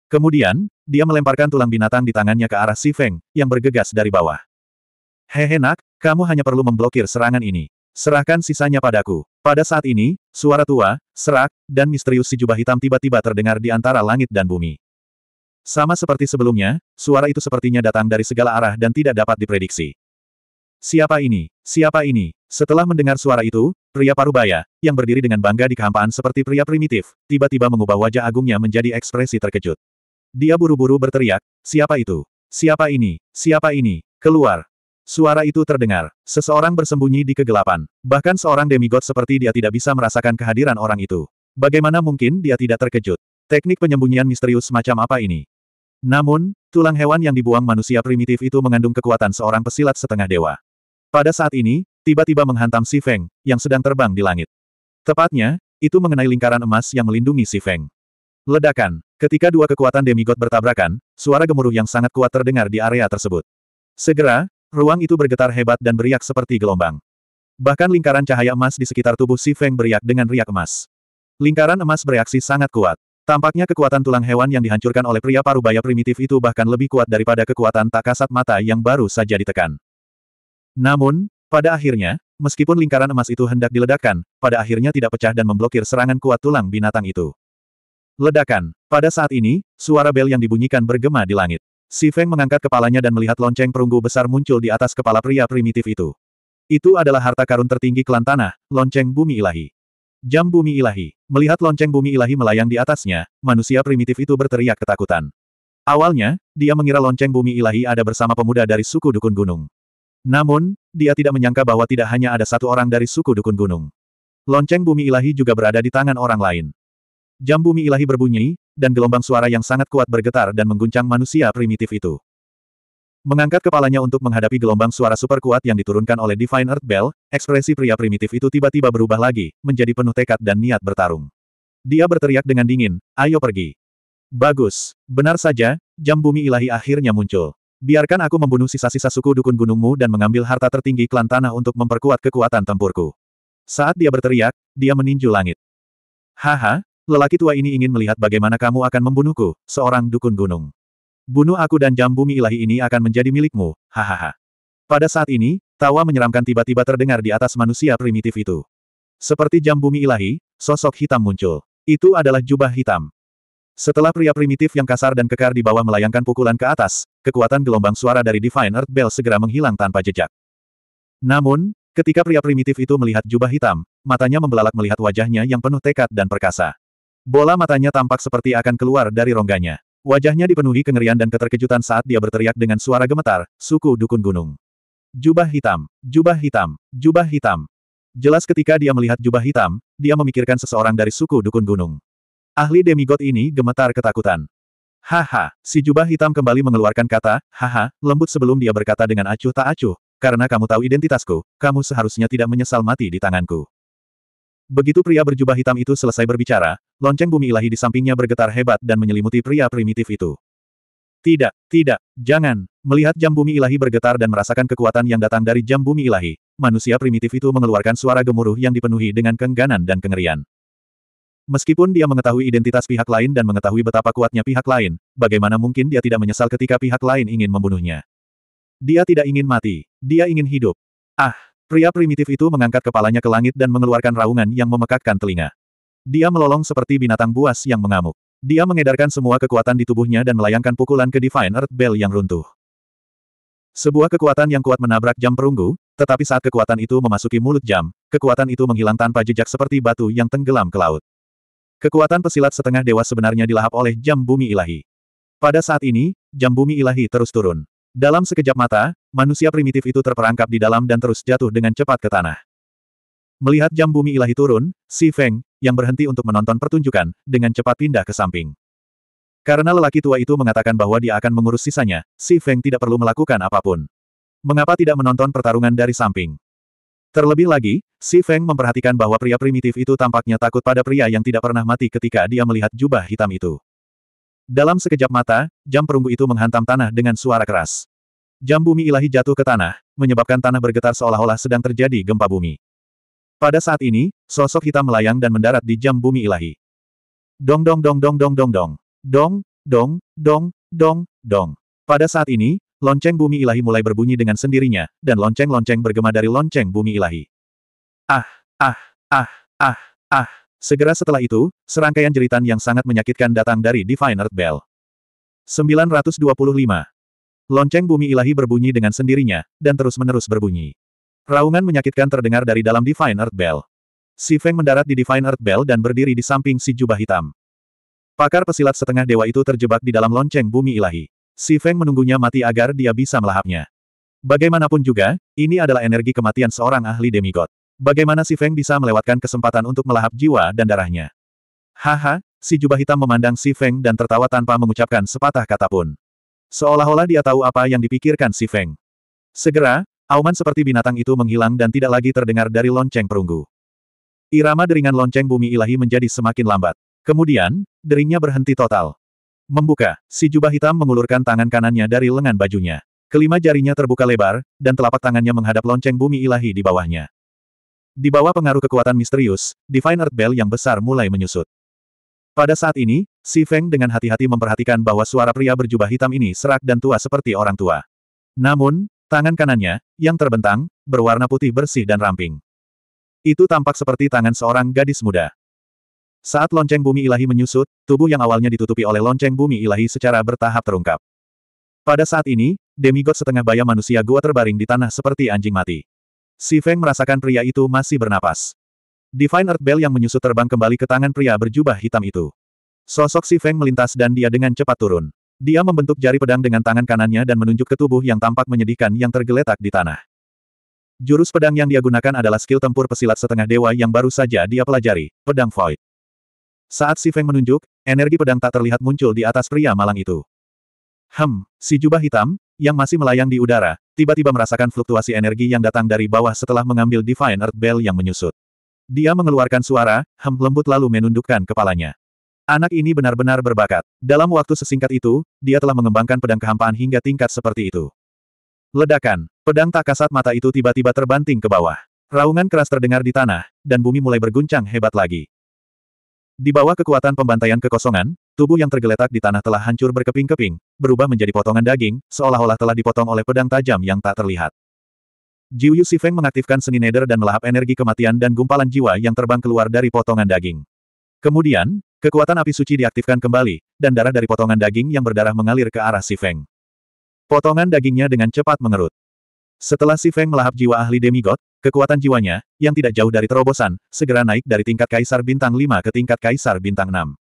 Kemudian, dia melemparkan tulang binatang di tangannya ke arah Si Feng, yang bergegas dari bawah. Hehe nak, kamu hanya perlu memblokir serangan ini. Serahkan sisanya padaku. Pada saat ini, suara tua, serak, dan misterius si jubah hitam tiba-tiba terdengar di antara langit dan bumi. Sama seperti sebelumnya, suara itu sepertinya datang dari segala arah dan tidak dapat diprediksi. Siapa ini? Siapa ini? Setelah mendengar suara itu, pria parubaya, yang berdiri dengan bangga di kehampaan seperti pria primitif, tiba-tiba mengubah wajah agungnya menjadi ekspresi terkejut. Dia buru-buru berteriak, siapa itu? Siapa ini? Siapa ini? Keluar! Suara itu terdengar. Seseorang bersembunyi di kegelapan. Bahkan seorang demigod seperti dia tidak bisa merasakan kehadiran orang itu. Bagaimana mungkin dia tidak terkejut? Teknik penyembunyian misterius macam apa ini? Namun, tulang hewan yang dibuang manusia primitif itu mengandung kekuatan seorang pesilat setengah dewa. Pada saat ini, tiba-tiba menghantam Si Feng, yang sedang terbang di langit. Tepatnya, itu mengenai lingkaran emas yang melindungi Si Feng. Ledakan. Ketika dua kekuatan demigod bertabrakan, suara gemuruh yang sangat kuat terdengar di area tersebut. Segera, ruang itu bergetar hebat dan beriak seperti gelombang. Bahkan lingkaran cahaya emas di sekitar tubuh Si Feng beriak dengan riak emas. Lingkaran emas bereaksi sangat kuat. Tampaknya kekuatan tulang hewan yang dihancurkan oleh pria parubaya primitif itu bahkan lebih kuat daripada kekuatan tak kasat mata yang baru saja ditekan. Namun, pada akhirnya, meskipun lingkaran emas itu hendak diledakkan, pada akhirnya tidak pecah dan memblokir serangan kuat tulang binatang itu. Ledakan. Pada saat ini, suara bel yang dibunyikan bergema di langit. Si Feng mengangkat kepalanya dan melihat lonceng perunggu besar muncul di atas kepala pria primitif itu. Itu adalah harta karun tertinggi klan tanah, lonceng bumi ilahi. Jam bumi ilahi. Melihat lonceng bumi ilahi melayang di atasnya, manusia primitif itu berteriak ketakutan. Awalnya, dia mengira lonceng bumi ilahi ada bersama pemuda dari suku Dukun Gunung. Namun, dia tidak menyangka bahwa tidak hanya ada satu orang dari suku Dukun Gunung. Lonceng bumi ilahi juga berada di tangan orang lain. Jam bumi ilahi berbunyi, dan gelombang suara yang sangat kuat bergetar dan mengguncang manusia primitif itu. Mengangkat kepalanya untuk menghadapi gelombang suara super kuat yang diturunkan oleh Divine Earth Bell, ekspresi pria primitif itu tiba-tiba berubah lagi, menjadi penuh tekad dan niat bertarung. Dia berteriak dengan dingin, ayo pergi. Bagus, benar saja, jam bumi ilahi akhirnya muncul. Biarkan aku membunuh sisa-sisa suku dukun gunungmu dan mengambil harta tertinggi klan tanah untuk memperkuat kekuatan tempurku. Saat dia berteriak, dia meninju langit. Haha, Lelaki tua ini ingin melihat bagaimana kamu akan membunuhku, seorang dukun gunung. Bunuh aku dan jam bumi ilahi ini akan menjadi milikmu, hahaha. Pada saat ini, tawa menyeramkan tiba-tiba terdengar di atas manusia primitif itu. Seperti jam bumi ilahi, sosok hitam muncul. Itu adalah jubah hitam. Setelah pria primitif yang kasar dan kekar di bawah melayangkan pukulan ke atas, kekuatan gelombang suara dari Divine Earth Bell segera menghilang tanpa jejak. Namun, ketika pria primitif itu melihat jubah hitam, matanya membelalak melihat wajahnya yang penuh tekad dan perkasa. Bola matanya tampak seperti akan keluar dari rongganya. Wajahnya dipenuhi kengerian dan keterkejutan saat dia berteriak dengan suara gemetar, suku dukun gunung. Jubah hitam, jubah hitam, jubah hitam. Jelas ketika dia melihat jubah hitam, dia memikirkan seseorang dari suku dukun gunung. Ahli demigod ini gemetar ketakutan. Haha, si jubah hitam kembali mengeluarkan kata, haha, lembut sebelum dia berkata dengan acuh tak acuh, karena kamu tahu identitasku, kamu seharusnya tidak menyesal mati di tanganku. Begitu pria berjubah hitam itu selesai berbicara, lonceng bumi ilahi di sampingnya bergetar hebat dan menyelimuti pria primitif itu. Tidak, tidak, jangan. Melihat jam bumi ilahi bergetar dan merasakan kekuatan yang datang dari jam bumi ilahi, manusia primitif itu mengeluarkan suara gemuruh yang dipenuhi dengan kengganan dan kengerian. Meskipun dia mengetahui identitas pihak lain dan mengetahui betapa kuatnya pihak lain, bagaimana mungkin dia tidak menyesal ketika pihak lain ingin membunuhnya. Dia tidak ingin mati, dia ingin hidup. Ah! Pria primitif itu mengangkat kepalanya ke langit dan mengeluarkan raungan yang memekakkan telinga. Dia melolong seperti binatang buas yang mengamuk. Dia mengedarkan semua kekuatan di tubuhnya dan melayangkan pukulan ke Divine Earth Bell yang runtuh. Sebuah kekuatan yang kuat menabrak jam perunggu, tetapi saat kekuatan itu memasuki mulut jam, kekuatan itu menghilang tanpa jejak seperti batu yang tenggelam ke laut. Kekuatan pesilat setengah dewa sebenarnya dilahap oleh jam bumi ilahi. Pada saat ini, jam bumi ilahi terus turun. Dalam sekejap mata, manusia primitif itu terperangkap di dalam dan terus jatuh dengan cepat ke tanah. Melihat jam bumi ilahi turun, Si Feng, yang berhenti untuk menonton pertunjukan, dengan cepat pindah ke samping. Karena lelaki tua itu mengatakan bahwa dia akan mengurus sisanya, Si Feng tidak perlu melakukan apapun. Mengapa tidak menonton pertarungan dari samping? Terlebih lagi, Si Feng memperhatikan bahwa pria primitif itu tampaknya takut pada pria yang tidak pernah mati ketika dia melihat jubah hitam itu. Dalam sekejap mata, jam perunggu itu menghantam tanah dengan suara keras. Jam bumi ilahi jatuh ke tanah, menyebabkan tanah bergetar seolah-olah sedang terjadi gempa bumi. Pada saat ini, sosok hitam melayang dan mendarat di jam bumi ilahi. Dong dong dong dong dong dong dong. Dong, dong, dong, dong, dong. Pada saat ini, lonceng bumi ilahi mulai berbunyi dengan sendirinya, dan lonceng-lonceng bergema dari lonceng bumi ilahi. Ah, ah, ah, ah, ah. Segera setelah itu, serangkaian jeritan yang sangat menyakitkan datang dari Divine Earth Bell. 925. Lonceng bumi ilahi berbunyi dengan sendirinya, dan terus-menerus berbunyi. Raungan menyakitkan terdengar dari dalam Divine Earth Bell. Si Feng mendarat di Divine Earth Bell dan berdiri di samping si jubah hitam. Pakar pesilat setengah dewa itu terjebak di dalam lonceng bumi ilahi. Si Feng menunggunya mati agar dia bisa melahapnya. Bagaimanapun juga, ini adalah energi kematian seorang ahli demigod. Bagaimana si Feng bisa melewatkan kesempatan untuk melahap jiwa dan darahnya? Haha, si jubah hitam memandang si Feng dan tertawa tanpa mengucapkan sepatah kata pun. Seolah-olah dia tahu apa yang dipikirkan si Feng. Segera, auman seperti binatang itu menghilang dan tidak lagi terdengar dari lonceng perunggu. Irama deringan lonceng bumi ilahi menjadi semakin lambat. Kemudian, deringnya berhenti total. Membuka, si jubah hitam mengulurkan tangan kanannya dari lengan bajunya. Kelima jarinya terbuka lebar, dan telapak tangannya menghadap lonceng bumi ilahi di bawahnya. Di bawah pengaruh kekuatan misterius, Divine Earth Bell yang besar mulai menyusut. Pada saat ini, Si Feng dengan hati-hati memperhatikan bahwa suara pria berjubah hitam ini serak dan tua seperti orang tua. Namun, tangan kanannya, yang terbentang, berwarna putih bersih dan ramping. Itu tampak seperti tangan seorang gadis muda. Saat lonceng bumi ilahi menyusut, tubuh yang awalnya ditutupi oleh lonceng bumi ilahi secara bertahap terungkap. Pada saat ini, demigod setengah baya manusia gua terbaring di tanah seperti anjing mati. Si Feng merasakan pria itu masih bernapas. Divine Earth Bell yang menyusut terbang kembali ke tangan pria berjubah hitam itu. Sosok si Feng melintas dan dia dengan cepat turun. Dia membentuk jari pedang dengan tangan kanannya dan menunjuk ke tubuh yang tampak menyedihkan yang tergeletak di tanah. Jurus pedang yang dia gunakan adalah skill tempur pesilat setengah dewa yang baru saja dia pelajari, pedang Void. Saat si Feng menunjuk, energi pedang tak terlihat muncul di atas pria malang itu. Hem, si jubah hitam, yang masih melayang di udara, tiba-tiba merasakan fluktuasi energi yang datang dari bawah setelah mengambil Divine Earth Bell yang menyusut. Dia mengeluarkan suara, hem lembut lalu menundukkan kepalanya. Anak ini benar-benar berbakat. Dalam waktu sesingkat itu, dia telah mengembangkan pedang kehampaan hingga tingkat seperti itu. Ledakan, pedang tak kasat mata itu tiba-tiba terbanting ke bawah. Raungan keras terdengar di tanah, dan bumi mulai berguncang hebat lagi. Di bawah kekuatan pembantaian kekosongan, tubuh yang tergeletak di tanah telah hancur berkeping-keping, berubah menjadi potongan daging, seolah-olah telah dipotong oleh pedang tajam yang tak terlihat. Jiu Yu Sifeng mengaktifkan seni nether dan melahap energi kematian dan gumpalan jiwa yang terbang keluar dari potongan daging. Kemudian, kekuatan api suci diaktifkan kembali, dan darah dari potongan daging yang berdarah mengalir ke arah Sifeng. Potongan dagingnya dengan cepat mengerut. Setelah Sifeng melahap jiwa ahli demigod, kekuatan jiwanya, yang tidak jauh dari terobosan, segera naik dari tingkat kaisar bintang 5 ke tingkat kaisar bintang 6.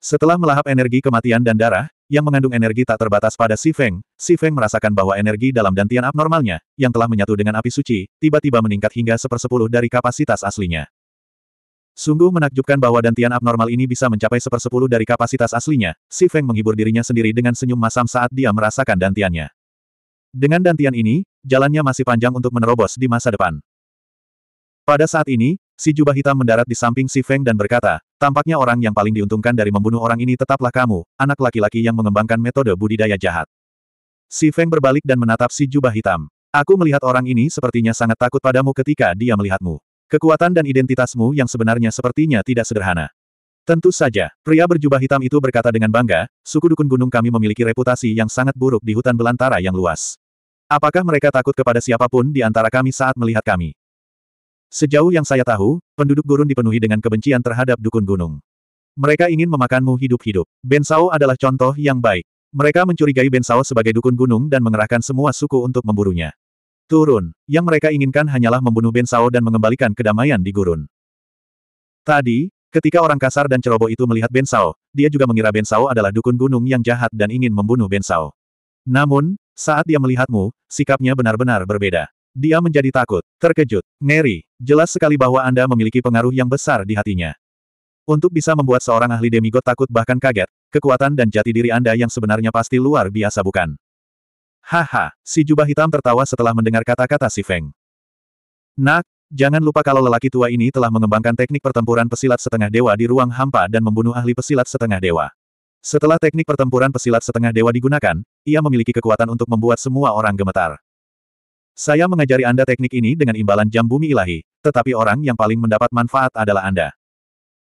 Setelah melahap energi kematian dan darah, yang mengandung energi tak terbatas pada Si Feng, Si Feng merasakan bahwa energi dalam dantian abnormalnya, yang telah menyatu dengan api suci, tiba-tiba meningkat hingga sepersepuluh dari kapasitas aslinya. Sungguh menakjubkan bahwa dantian abnormal ini bisa mencapai sepersepuluh dari kapasitas aslinya, Si Feng menghibur dirinya sendiri dengan senyum masam saat dia merasakan dantiannya. Dengan dantian ini, jalannya masih panjang untuk menerobos di masa depan. Pada saat ini, si jubah hitam mendarat di samping Si Feng dan berkata, Tampaknya orang yang paling diuntungkan dari membunuh orang ini tetaplah kamu, anak laki-laki yang mengembangkan metode budidaya jahat. Si Feng berbalik dan menatap si jubah hitam. Aku melihat orang ini sepertinya sangat takut padamu ketika dia melihatmu. Kekuatan dan identitasmu yang sebenarnya sepertinya tidak sederhana. Tentu saja, pria berjubah hitam itu berkata dengan bangga, suku dukun gunung kami memiliki reputasi yang sangat buruk di hutan belantara yang luas. Apakah mereka takut kepada siapapun di antara kami saat melihat kami? Sejauh yang saya tahu, penduduk gurun dipenuhi dengan kebencian terhadap dukun gunung. Mereka ingin memakanmu hidup-hidup. Bensao adalah contoh yang baik. Mereka mencurigai Bensao sebagai dukun gunung dan mengerahkan semua suku untuk memburunya. Turun, yang mereka inginkan hanyalah membunuh Bensao dan mengembalikan kedamaian di gurun. Tadi, ketika orang kasar dan ceroboh itu melihat Bensao, dia juga mengira Bensao adalah dukun gunung yang jahat dan ingin membunuh Bensao. Namun, saat dia melihatmu, sikapnya benar-benar berbeda. Dia menjadi takut, terkejut, ngeri. Jelas sekali bahwa Anda memiliki pengaruh yang besar di hatinya. Untuk bisa membuat seorang ahli demigod takut bahkan kaget, kekuatan dan jati diri Anda yang sebenarnya pasti luar biasa bukan? Haha, si jubah hitam tertawa setelah mendengar kata-kata si Feng. Nak, jangan lupa kalau lelaki tua ini telah mengembangkan teknik pertempuran pesilat setengah dewa di ruang hampa dan membunuh ahli pesilat setengah dewa. Setelah teknik pertempuran pesilat setengah dewa digunakan, ia memiliki kekuatan untuk membuat semua orang gemetar. Saya mengajari Anda teknik ini dengan imbalan jam bumi ilahi, tetapi orang yang paling mendapat manfaat adalah Anda.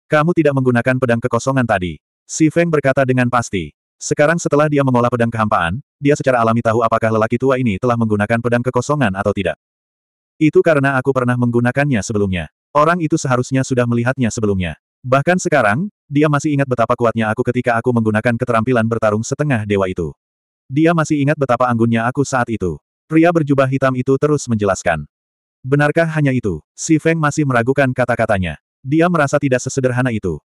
Kamu tidak menggunakan pedang kekosongan tadi. Si Feng berkata dengan pasti. Sekarang setelah dia mengolah pedang kehampaan, dia secara alami tahu apakah lelaki tua ini telah menggunakan pedang kekosongan atau tidak. Itu karena aku pernah menggunakannya sebelumnya. Orang itu seharusnya sudah melihatnya sebelumnya. Bahkan sekarang, dia masih ingat betapa kuatnya aku ketika aku menggunakan keterampilan bertarung setengah dewa itu. Dia masih ingat betapa anggunnya aku saat itu. Pria berjubah hitam itu terus menjelaskan. Benarkah hanya itu? Si Feng masih meragukan kata-katanya. Dia merasa tidak sesederhana itu.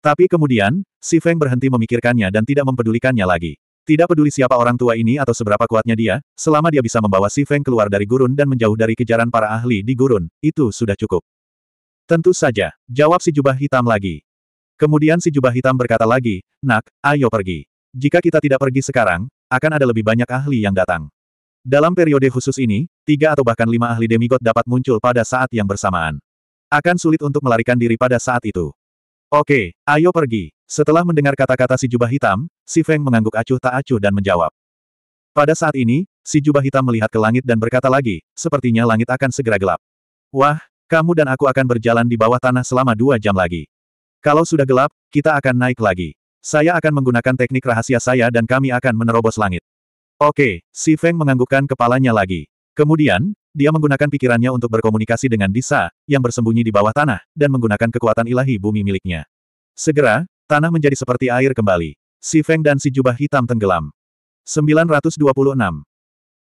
Tapi kemudian, si Feng berhenti memikirkannya dan tidak mempedulikannya lagi. Tidak peduli siapa orang tua ini atau seberapa kuatnya dia, selama dia bisa membawa si Feng keluar dari gurun dan menjauh dari kejaran para ahli di gurun, itu sudah cukup. Tentu saja, jawab si jubah hitam lagi. Kemudian si jubah hitam berkata lagi, Nak, ayo pergi. Jika kita tidak pergi sekarang, akan ada lebih banyak ahli yang datang. Dalam periode khusus ini, tiga atau bahkan lima ahli demigod dapat muncul pada saat yang bersamaan. Akan sulit untuk melarikan diri pada saat itu. Oke, ayo pergi. Setelah mendengar kata-kata si jubah hitam, si Feng mengangguk acuh tak acuh dan menjawab. Pada saat ini, si jubah hitam melihat ke langit dan berkata lagi, sepertinya langit akan segera gelap. Wah, kamu dan aku akan berjalan di bawah tanah selama dua jam lagi. Kalau sudah gelap, kita akan naik lagi. Saya akan menggunakan teknik rahasia saya dan kami akan menerobos langit. Oke, si Feng menganggukkan kepalanya lagi. Kemudian, dia menggunakan pikirannya untuk berkomunikasi dengan Disa, yang bersembunyi di bawah tanah, dan menggunakan kekuatan ilahi bumi miliknya. Segera, tanah menjadi seperti air kembali. Si Feng dan si jubah hitam tenggelam. 926.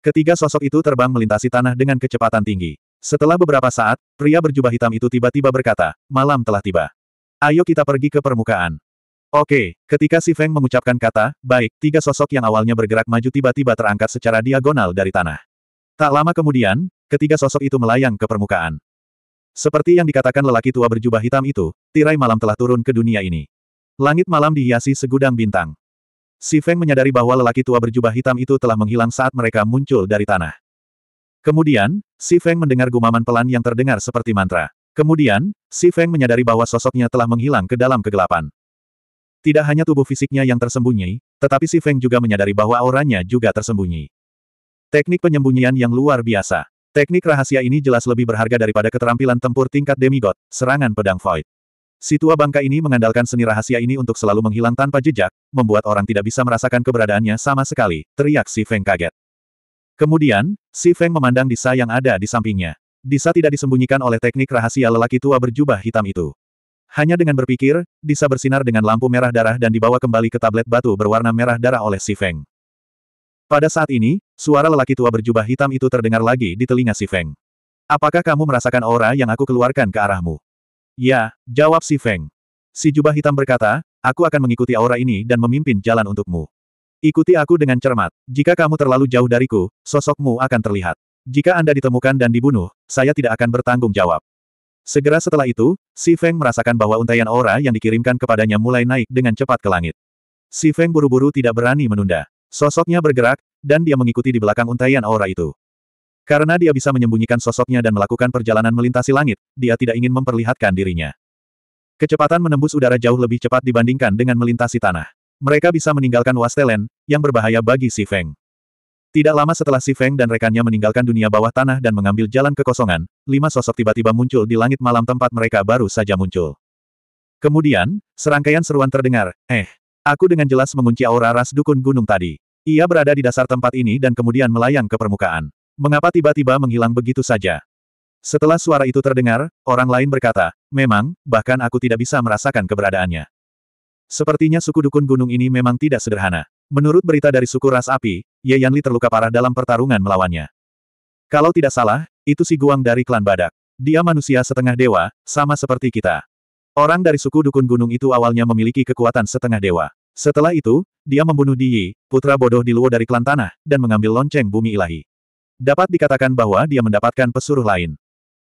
Ketiga sosok itu terbang melintasi tanah dengan kecepatan tinggi. Setelah beberapa saat, pria berjubah hitam itu tiba-tiba berkata, malam telah tiba. Ayo kita pergi ke permukaan. Oke, ketika si Feng mengucapkan kata, baik, tiga sosok yang awalnya bergerak maju tiba-tiba terangkat secara diagonal dari tanah. Tak lama kemudian, ketiga sosok itu melayang ke permukaan. Seperti yang dikatakan lelaki tua berjubah hitam itu, tirai malam telah turun ke dunia ini. Langit malam dihiasi segudang bintang. Si Feng menyadari bahwa lelaki tua berjubah hitam itu telah menghilang saat mereka muncul dari tanah. Kemudian, Si Feng mendengar gumaman pelan yang terdengar seperti mantra. Kemudian, Si Feng menyadari bahwa sosoknya telah menghilang ke dalam kegelapan. Tidak hanya tubuh fisiknya yang tersembunyi, tetapi si Feng juga menyadari bahwa auranya juga tersembunyi. Teknik penyembunyian yang luar biasa. Teknik rahasia ini jelas lebih berharga daripada keterampilan tempur tingkat demigod, serangan pedang void. Si tua bangka ini mengandalkan seni rahasia ini untuk selalu menghilang tanpa jejak, membuat orang tidak bisa merasakan keberadaannya sama sekali, teriak si Feng kaget. Kemudian, si Feng memandang Disa yang ada di sampingnya. Disa tidak disembunyikan oleh teknik rahasia lelaki tua berjubah hitam itu. Hanya dengan berpikir, Disa bersinar dengan lampu merah darah dan dibawa kembali ke tablet batu berwarna merah darah oleh Si Feng. Pada saat ini, suara lelaki tua berjubah hitam itu terdengar lagi di telinga Si Feng. Apakah kamu merasakan aura yang aku keluarkan ke arahmu? Ya, jawab Si Feng. Si jubah hitam berkata, aku akan mengikuti aura ini dan memimpin jalan untukmu. Ikuti aku dengan cermat. Jika kamu terlalu jauh dariku, sosokmu akan terlihat. Jika Anda ditemukan dan dibunuh, saya tidak akan bertanggung jawab. Segera setelah itu, Si Feng merasakan bahwa untaian aura yang dikirimkan kepadanya mulai naik dengan cepat ke langit. Si Feng buru-buru tidak berani menunda. Sosoknya bergerak, dan dia mengikuti di belakang untaian aura itu. Karena dia bisa menyembunyikan sosoknya dan melakukan perjalanan melintasi langit, dia tidak ingin memperlihatkan dirinya. Kecepatan menembus udara jauh lebih cepat dibandingkan dengan melintasi tanah. Mereka bisa meninggalkan Wastelen, yang berbahaya bagi Si Feng. Tidak lama setelah Si Feng dan rekannya meninggalkan dunia bawah tanah dan mengambil jalan kekosongan, lima sosok tiba-tiba muncul di langit malam tempat mereka baru saja muncul. Kemudian, serangkaian seruan terdengar, eh, aku dengan jelas mengunci aura ras dukun gunung tadi. Ia berada di dasar tempat ini dan kemudian melayang ke permukaan. Mengapa tiba-tiba menghilang begitu saja? Setelah suara itu terdengar, orang lain berkata, memang, bahkan aku tidak bisa merasakan keberadaannya. Sepertinya suku dukun gunung ini memang tidak sederhana. Menurut berita dari suku ras api, Ye Yanli terluka parah dalam pertarungan melawannya. Kalau tidak salah, itu si Guang dari klan Badak. Dia manusia setengah dewa, sama seperti kita. Orang dari suku Dukun Gunung itu awalnya memiliki kekuatan setengah dewa. Setelah itu, dia membunuh Di Yi, putra bodoh di luar dari klan Tanah, dan mengambil lonceng bumi ilahi. Dapat dikatakan bahwa dia mendapatkan pesuruh lain.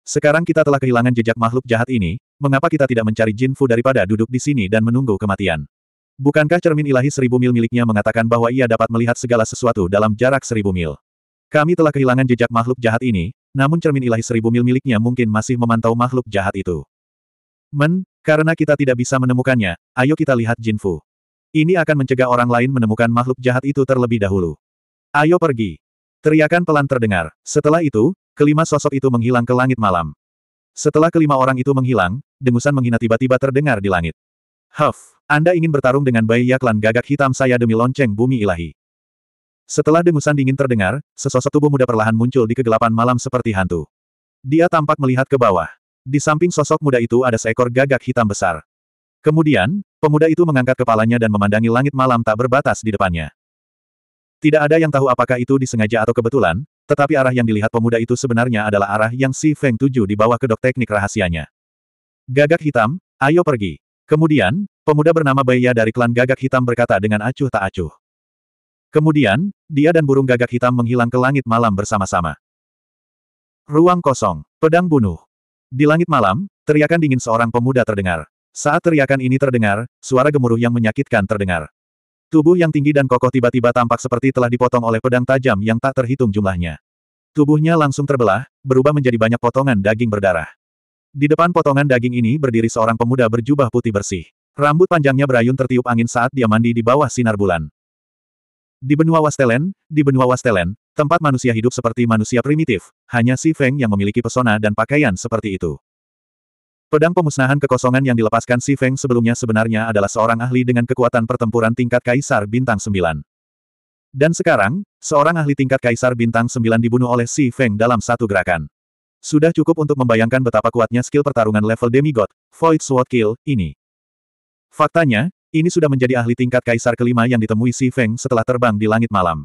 Sekarang kita telah kehilangan jejak makhluk jahat ini, mengapa kita tidak mencari Jin Fu daripada duduk di sini dan menunggu kematian? Bukankah cermin ilahi seribu mil miliknya mengatakan bahwa ia dapat melihat segala sesuatu dalam jarak seribu mil? Kami telah kehilangan jejak makhluk jahat ini, namun cermin ilahi seribu mil miliknya mungkin masih memantau makhluk jahat itu. Men, karena kita tidak bisa menemukannya, ayo kita lihat Jin Fu. Ini akan mencegah orang lain menemukan makhluk jahat itu terlebih dahulu. Ayo pergi. Teriakan pelan terdengar. Setelah itu, kelima sosok itu menghilang ke langit malam. Setelah kelima orang itu menghilang, dengusan menghina tiba-tiba terdengar di langit. Huff. Anda ingin bertarung dengan bayi Yaklan gagak hitam saya demi lonceng bumi ilahi. Setelah dengusan dingin terdengar, sesosok tubuh muda perlahan muncul di kegelapan malam seperti hantu. Dia tampak melihat ke bawah. Di samping sosok muda itu ada seekor gagak hitam besar. Kemudian, pemuda itu mengangkat kepalanya dan memandangi langit malam tak berbatas di depannya. Tidak ada yang tahu apakah itu disengaja atau kebetulan, tetapi arah yang dilihat pemuda itu sebenarnya adalah arah yang Si Feng tuju di bawah kedok teknik rahasianya. Gagak hitam, ayo pergi. Kemudian, pemuda bernama Baya dari klan gagak hitam berkata dengan acuh tak acuh. Kemudian, dia dan burung gagak hitam menghilang ke langit malam bersama-sama. Ruang kosong, pedang bunuh. Di langit malam, teriakan dingin seorang pemuda terdengar. Saat teriakan ini terdengar, suara gemuruh yang menyakitkan terdengar. Tubuh yang tinggi dan kokoh tiba-tiba tampak seperti telah dipotong oleh pedang tajam yang tak terhitung jumlahnya. Tubuhnya langsung terbelah, berubah menjadi banyak potongan daging berdarah. Di depan potongan daging ini berdiri seorang pemuda berjubah putih bersih. Rambut panjangnya berayun tertiup angin saat dia mandi di bawah sinar bulan. Di benua Wastelen, di benua Wastelen, tempat manusia hidup seperti manusia primitif, hanya Si Feng yang memiliki pesona dan pakaian seperti itu. Pedang pemusnahan kekosongan yang dilepaskan Si Feng sebelumnya sebenarnya adalah seorang ahli dengan kekuatan pertempuran tingkat Kaisar Bintang 9. Dan sekarang, seorang ahli tingkat Kaisar Bintang 9 dibunuh oleh Si Feng dalam satu gerakan. Sudah cukup untuk membayangkan betapa kuatnya skill pertarungan level demigod, Void Sword Kill, ini. Faktanya, ini sudah menjadi ahli tingkat kaisar kelima yang ditemui Si Feng setelah terbang di langit malam.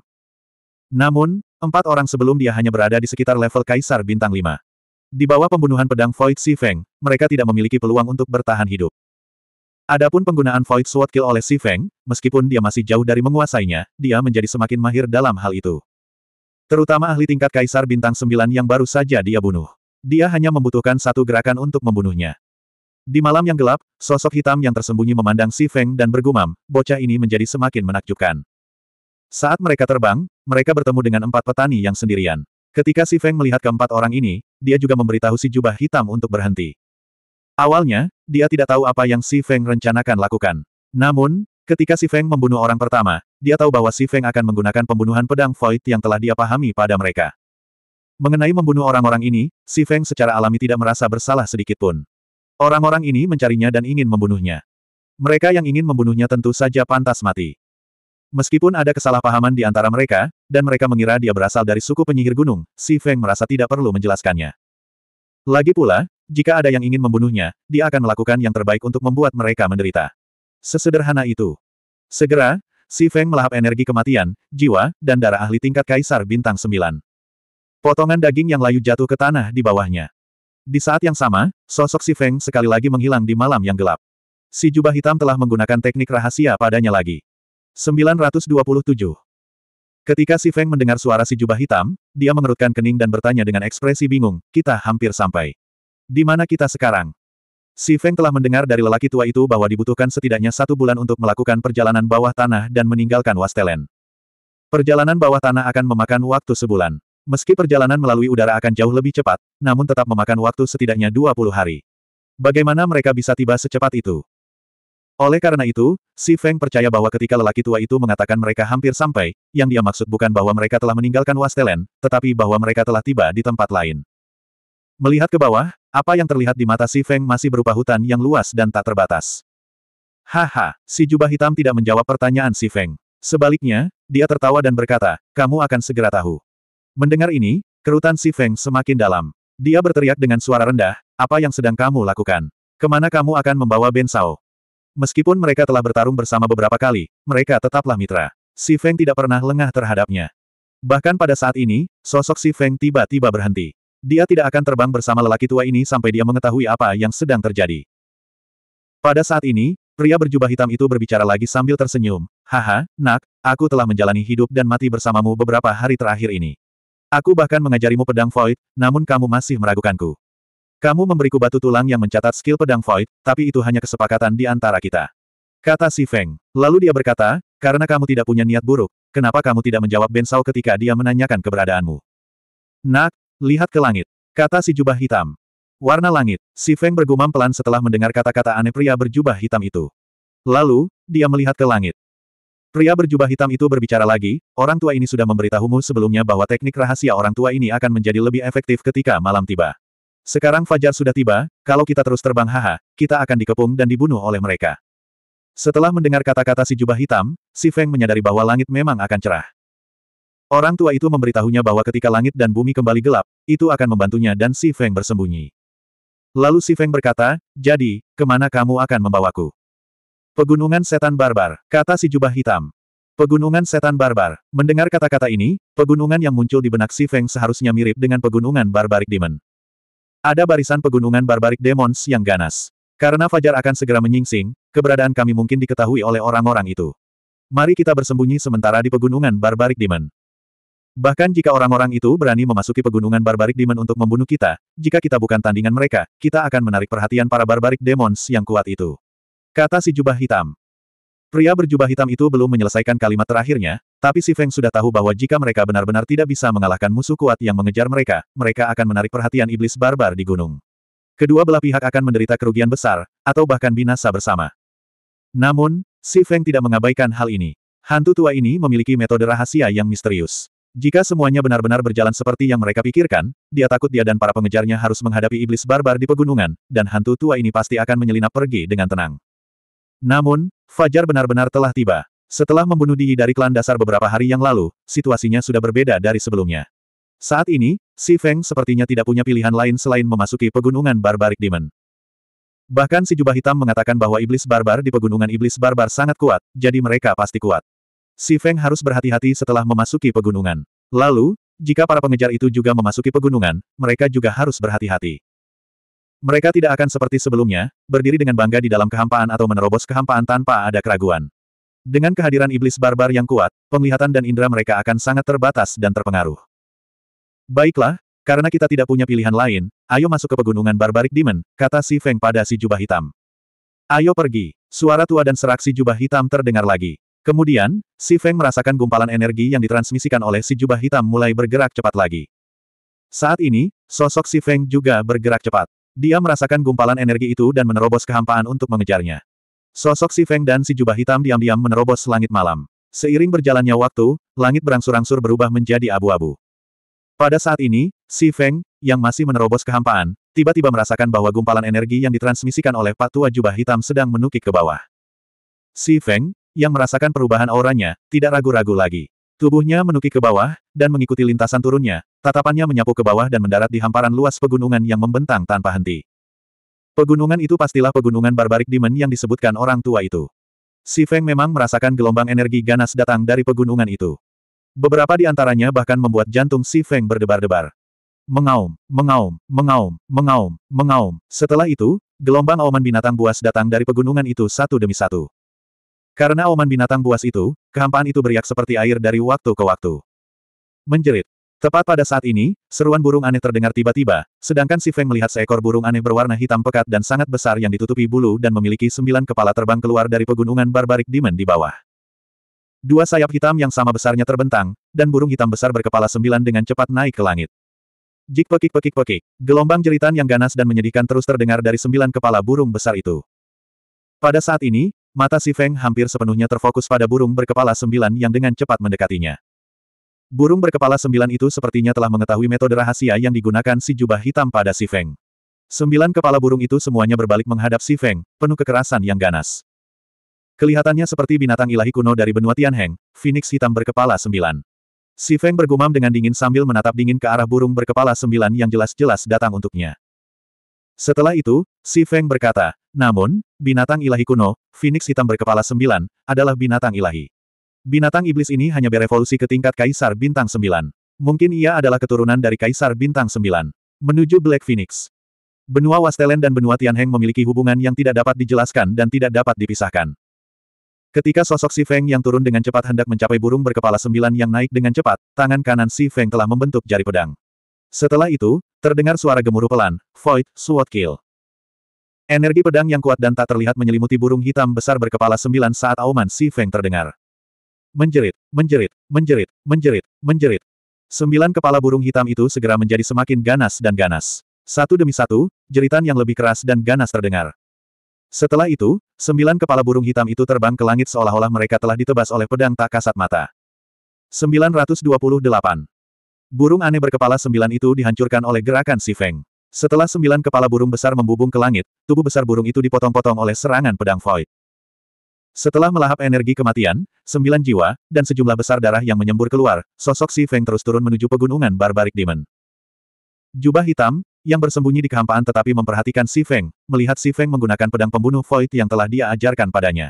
Namun, empat orang sebelum dia hanya berada di sekitar level kaisar bintang lima. Di bawah pembunuhan pedang Void Si Feng, mereka tidak memiliki peluang untuk bertahan hidup. Adapun penggunaan Void Sword Kill oleh Si Feng, meskipun dia masih jauh dari menguasainya, dia menjadi semakin mahir dalam hal itu. Terutama ahli tingkat Kaisar Bintang sembilan yang baru saja dia bunuh. Dia hanya membutuhkan satu gerakan untuk membunuhnya. Di malam yang gelap, sosok hitam yang tersembunyi memandang Si Feng dan bergumam, bocah ini menjadi semakin menakjubkan. Saat mereka terbang, mereka bertemu dengan empat petani yang sendirian. Ketika Si Feng melihat keempat orang ini, dia juga memberitahu si jubah hitam untuk berhenti. Awalnya, dia tidak tahu apa yang Si Feng rencanakan lakukan. Namun, Ketika Si Feng membunuh orang pertama, dia tahu bahwa Si Feng akan menggunakan pembunuhan pedang void yang telah dia pahami pada mereka. Mengenai membunuh orang-orang ini, Si Feng secara alami tidak merasa bersalah sedikitpun. Orang-orang ini mencarinya dan ingin membunuhnya. Mereka yang ingin membunuhnya tentu saja pantas mati. Meskipun ada kesalahpahaman di antara mereka, dan mereka mengira dia berasal dari suku penyihir gunung, Si Feng merasa tidak perlu menjelaskannya. Lagi pula, jika ada yang ingin membunuhnya, dia akan melakukan yang terbaik untuk membuat mereka menderita. Sesederhana itu. Segera, Si Feng melahap energi kematian, jiwa, dan darah ahli tingkat Kaisar Bintang 9. Potongan daging yang layu jatuh ke tanah di bawahnya. Di saat yang sama, sosok Si Feng sekali lagi menghilang di malam yang gelap. Si jubah hitam telah menggunakan teknik rahasia padanya lagi. 927. Ketika Si Feng mendengar suara si jubah hitam, dia mengerutkan kening dan bertanya dengan ekspresi bingung, kita hampir sampai. Di mana kita sekarang? Si Feng telah mendengar dari lelaki tua itu bahwa dibutuhkan setidaknya satu bulan untuk melakukan perjalanan bawah tanah dan meninggalkan Wastelen. Perjalanan bawah tanah akan memakan waktu sebulan. Meski perjalanan melalui udara akan jauh lebih cepat, namun tetap memakan waktu setidaknya 20 hari. Bagaimana mereka bisa tiba secepat itu? Oleh karena itu, Si Feng percaya bahwa ketika lelaki tua itu mengatakan mereka hampir sampai, yang dia maksud bukan bahwa mereka telah meninggalkan Wastelen, tetapi bahwa mereka telah tiba di tempat lain. Melihat ke bawah, apa yang terlihat di mata si Feng masih berupa hutan yang luas dan tak terbatas. Haha, si jubah hitam tidak menjawab pertanyaan si Feng. Sebaliknya, dia tertawa dan berkata, kamu akan segera tahu. Mendengar ini, kerutan si Feng semakin dalam. Dia berteriak dengan suara rendah, apa yang sedang kamu lakukan? Kemana kamu akan membawa Ben Sao? Meskipun mereka telah bertarung bersama beberapa kali, mereka tetaplah mitra. Si Feng tidak pernah lengah terhadapnya. Bahkan pada saat ini, sosok si Feng tiba-tiba berhenti. Dia tidak akan terbang bersama lelaki tua ini sampai dia mengetahui apa yang sedang terjadi. Pada saat ini, pria berjubah hitam itu berbicara lagi sambil tersenyum. Haha, nak, aku telah menjalani hidup dan mati bersamamu beberapa hari terakhir ini. Aku bahkan mengajarimu pedang void, namun kamu masih meragukanku. Kamu memberiku batu tulang yang mencatat skill pedang void, tapi itu hanya kesepakatan di antara kita. Kata si Feng. Lalu dia berkata, karena kamu tidak punya niat buruk, kenapa kamu tidak menjawab Ben Shao ketika dia menanyakan keberadaanmu? Nak, Lihat ke langit. Kata si jubah hitam. Warna langit. Si Feng bergumam pelan setelah mendengar kata-kata aneh pria berjubah hitam itu. Lalu, dia melihat ke langit. Pria berjubah hitam itu berbicara lagi, orang tua ini sudah memberitahumu sebelumnya bahwa teknik rahasia orang tua ini akan menjadi lebih efektif ketika malam tiba. Sekarang fajar sudah tiba, kalau kita terus terbang haha, kita akan dikepung dan dibunuh oleh mereka. Setelah mendengar kata-kata si jubah hitam, si Feng menyadari bahwa langit memang akan cerah. Orang tua itu memberitahunya bahwa ketika langit dan bumi kembali gelap, itu akan membantunya dan Si Feng bersembunyi. Lalu Si Feng berkata, jadi, kemana kamu akan membawaku? Pegunungan Setan Barbar, kata si jubah hitam. Pegunungan Setan Barbar. Mendengar kata-kata ini, pegunungan yang muncul di benak Si Feng seharusnya mirip dengan pegunungan Barbaric Demon. Ada barisan pegunungan Barbaric Demons yang ganas. Karena Fajar akan segera menyingsing, keberadaan kami mungkin diketahui oleh orang-orang itu. Mari kita bersembunyi sementara di pegunungan Barbaric Demon. Bahkan jika orang-orang itu berani memasuki pegunungan barbarik demon untuk membunuh kita, jika kita bukan tandingan mereka, kita akan menarik perhatian para barbarik demons yang kuat itu. Kata si jubah hitam. Pria berjubah hitam itu belum menyelesaikan kalimat terakhirnya, tapi si Feng sudah tahu bahwa jika mereka benar-benar tidak bisa mengalahkan musuh kuat yang mengejar mereka, mereka akan menarik perhatian iblis barbar di gunung. Kedua belah pihak akan menderita kerugian besar, atau bahkan binasa bersama. Namun, si Feng tidak mengabaikan hal ini. Hantu tua ini memiliki metode rahasia yang misterius. Jika semuanya benar-benar berjalan seperti yang mereka pikirkan, dia takut dia dan para pengejarnya harus menghadapi iblis barbar di pegunungan, dan hantu tua ini pasti akan menyelinap pergi dengan tenang. Namun, Fajar benar-benar telah tiba. Setelah membunuh Dii dari klan dasar beberapa hari yang lalu, situasinya sudah berbeda dari sebelumnya. Saat ini, Si Feng sepertinya tidak punya pilihan lain selain memasuki pegunungan barbarik Demon. Bahkan si jubah hitam mengatakan bahwa iblis barbar di pegunungan iblis barbar sangat kuat, jadi mereka pasti kuat. Si Feng harus berhati-hati setelah memasuki pegunungan. Lalu, jika para pengejar itu juga memasuki pegunungan, mereka juga harus berhati-hati. Mereka tidak akan seperti sebelumnya, berdiri dengan bangga di dalam kehampaan atau menerobos kehampaan tanpa ada keraguan. Dengan kehadiran iblis barbar yang kuat, penglihatan dan indera mereka akan sangat terbatas dan terpengaruh. Baiklah, karena kita tidak punya pilihan lain, ayo masuk ke pegunungan barbarik Demon, kata si Feng pada si jubah hitam. Ayo pergi, suara tua dan serak si jubah hitam terdengar lagi. Kemudian, Si Feng merasakan gumpalan energi yang ditransmisikan oleh si jubah hitam mulai bergerak cepat lagi. Saat ini, sosok Si Feng juga bergerak cepat. Dia merasakan gumpalan energi itu dan menerobos kehampaan untuk mengejarnya. Sosok Si Feng dan si jubah hitam diam-diam menerobos langit malam. Seiring berjalannya waktu, langit berangsur-angsur berubah menjadi abu-abu. Pada saat ini, Si Feng, yang masih menerobos kehampaan, tiba-tiba merasakan bahwa gumpalan energi yang ditransmisikan oleh Pak Tua Jubah Hitam sedang menukik ke bawah. Si Feng, yang merasakan perubahan auranya, tidak ragu-ragu lagi. Tubuhnya menukik ke bawah, dan mengikuti lintasan turunnya, tatapannya menyapu ke bawah dan mendarat di hamparan luas pegunungan yang membentang tanpa henti. Pegunungan itu pastilah pegunungan barbarik demon yang disebutkan orang tua itu. Si Feng memang merasakan gelombang energi ganas datang dari pegunungan itu. Beberapa di antaranya bahkan membuat jantung Si Feng berdebar-debar. Mengaum, mengaum, mengaum, mengaum, mengaum. Setelah itu, gelombang auman binatang buas datang dari pegunungan itu satu demi satu. Karena oman binatang buas itu, kehampaan itu beriak seperti air dari waktu ke waktu. Menjerit. Tepat pada saat ini, seruan burung aneh terdengar tiba-tiba, sedangkan si Feng melihat seekor burung aneh berwarna hitam pekat dan sangat besar yang ditutupi bulu dan memiliki sembilan kepala terbang keluar dari pegunungan barbarik Demon di bawah. Dua sayap hitam yang sama besarnya terbentang, dan burung hitam besar berkepala sembilan dengan cepat naik ke langit. Jik pekik pekik pekik, gelombang jeritan yang ganas dan menyedihkan terus terdengar dari sembilan kepala burung besar itu. Pada saat ini, Mata si Feng hampir sepenuhnya terfokus pada burung berkepala sembilan yang dengan cepat mendekatinya. Burung berkepala sembilan itu sepertinya telah mengetahui metode rahasia yang digunakan si jubah hitam pada si Feng. Sembilan kepala burung itu semuanya berbalik menghadap si Feng, penuh kekerasan yang ganas. Kelihatannya seperti binatang ilahi kuno dari benua Tianheng, Phoenix hitam berkepala sembilan. Si Feng bergumam dengan dingin sambil menatap dingin ke arah burung berkepala sembilan yang jelas-jelas datang untuknya. Setelah itu, si Feng berkata, namun, binatang ilahi kuno, Phoenix hitam berkepala sembilan, adalah binatang ilahi. Binatang iblis ini hanya berevolusi ke tingkat Kaisar Bintang sembilan. Mungkin ia adalah keturunan dari Kaisar Bintang sembilan. Menuju Black Phoenix. Benua Wastelen dan benua Tianheng memiliki hubungan yang tidak dapat dijelaskan dan tidak dapat dipisahkan. Ketika sosok Si Feng yang turun dengan cepat hendak mencapai burung berkepala sembilan yang naik dengan cepat, tangan kanan Si Feng telah membentuk jari pedang. Setelah itu, terdengar suara gemuruh pelan, Void, Sword Kill. Energi pedang yang kuat dan tak terlihat menyelimuti burung hitam besar berkepala sembilan saat auman Si Feng terdengar. Menjerit, menjerit, menjerit, menjerit, menjerit. Sembilan kepala burung hitam itu segera menjadi semakin ganas dan ganas. Satu demi satu, jeritan yang lebih keras dan ganas terdengar. Setelah itu, sembilan kepala burung hitam itu terbang ke langit seolah-olah mereka telah ditebas oleh pedang tak kasat mata. 928. Burung aneh berkepala sembilan itu dihancurkan oleh gerakan Si Feng. Setelah sembilan kepala burung besar membubung ke langit, tubuh besar burung itu dipotong-potong oleh serangan pedang void. Setelah melahap energi kematian, sembilan jiwa, dan sejumlah besar darah yang menyembur keluar, sosok Si Feng terus turun menuju pegunungan Barbaric Demon. Jubah hitam, yang bersembunyi di kehampaan tetapi memperhatikan Si Feng, melihat Si Feng menggunakan pedang pembunuh void yang telah dia ajarkan padanya.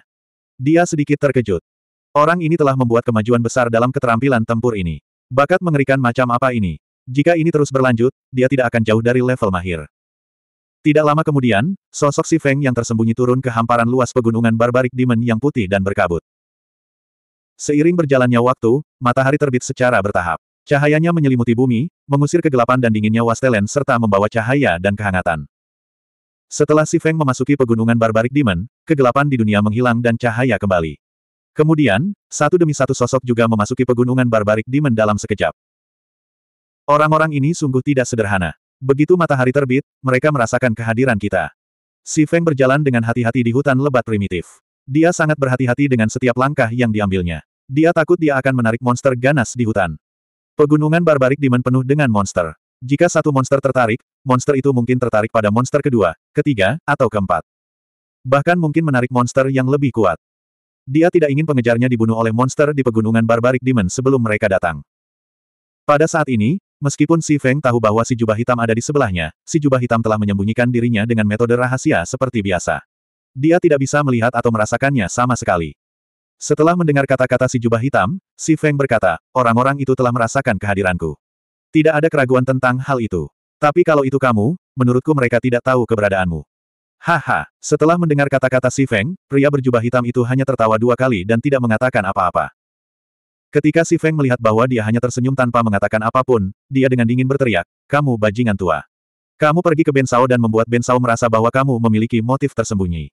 Dia sedikit terkejut. Orang ini telah membuat kemajuan besar dalam keterampilan tempur ini. Bakat mengerikan macam apa ini? Jika ini terus berlanjut, dia tidak akan jauh dari level mahir. Tidak lama kemudian, sosok si Feng yang tersembunyi turun ke hamparan luas pegunungan barbarik Demon yang putih dan berkabut. Seiring berjalannya waktu, matahari terbit secara bertahap. Cahayanya menyelimuti bumi, mengusir kegelapan dan dinginnya Wastelen serta membawa cahaya dan kehangatan. Setelah si Feng memasuki pegunungan barbarik Demon, kegelapan di dunia menghilang dan cahaya kembali. Kemudian, satu demi satu sosok juga memasuki pegunungan barbarik Demon dalam sekejap. Orang-orang ini sungguh tidak sederhana. Begitu matahari terbit, mereka merasakan kehadiran kita. Si Feng berjalan dengan hati-hati di hutan lebat primitif. Dia sangat berhati-hati dengan setiap langkah yang diambilnya. Dia takut dia akan menarik monster ganas di hutan. Pegunungan barbarik dimen penuh dengan monster. Jika satu monster tertarik, monster itu mungkin tertarik pada monster kedua, ketiga, atau keempat. Bahkan mungkin menarik monster yang lebih kuat. Dia tidak ingin pengejarnya dibunuh oleh monster di pegunungan barbarik dimen sebelum mereka datang. Pada saat ini, Meskipun Si Feng tahu bahwa si jubah hitam ada di sebelahnya, si jubah hitam telah menyembunyikan dirinya dengan metode rahasia seperti biasa. Dia tidak bisa melihat atau merasakannya sama sekali. Setelah mendengar kata-kata si jubah hitam, Si Feng berkata, orang-orang itu telah merasakan kehadiranku. Tidak ada keraguan tentang hal itu. Tapi kalau itu kamu, menurutku mereka tidak tahu keberadaanmu. Haha, setelah mendengar kata-kata Si Feng, pria berjubah hitam itu hanya tertawa dua kali dan tidak mengatakan apa-apa. Ketika si Feng melihat bahwa dia hanya tersenyum tanpa mengatakan apapun, dia dengan dingin berteriak, kamu bajingan tua. Kamu pergi ke Bensao dan membuat Bensao merasa bahwa kamu memiliki motif tersembunyi.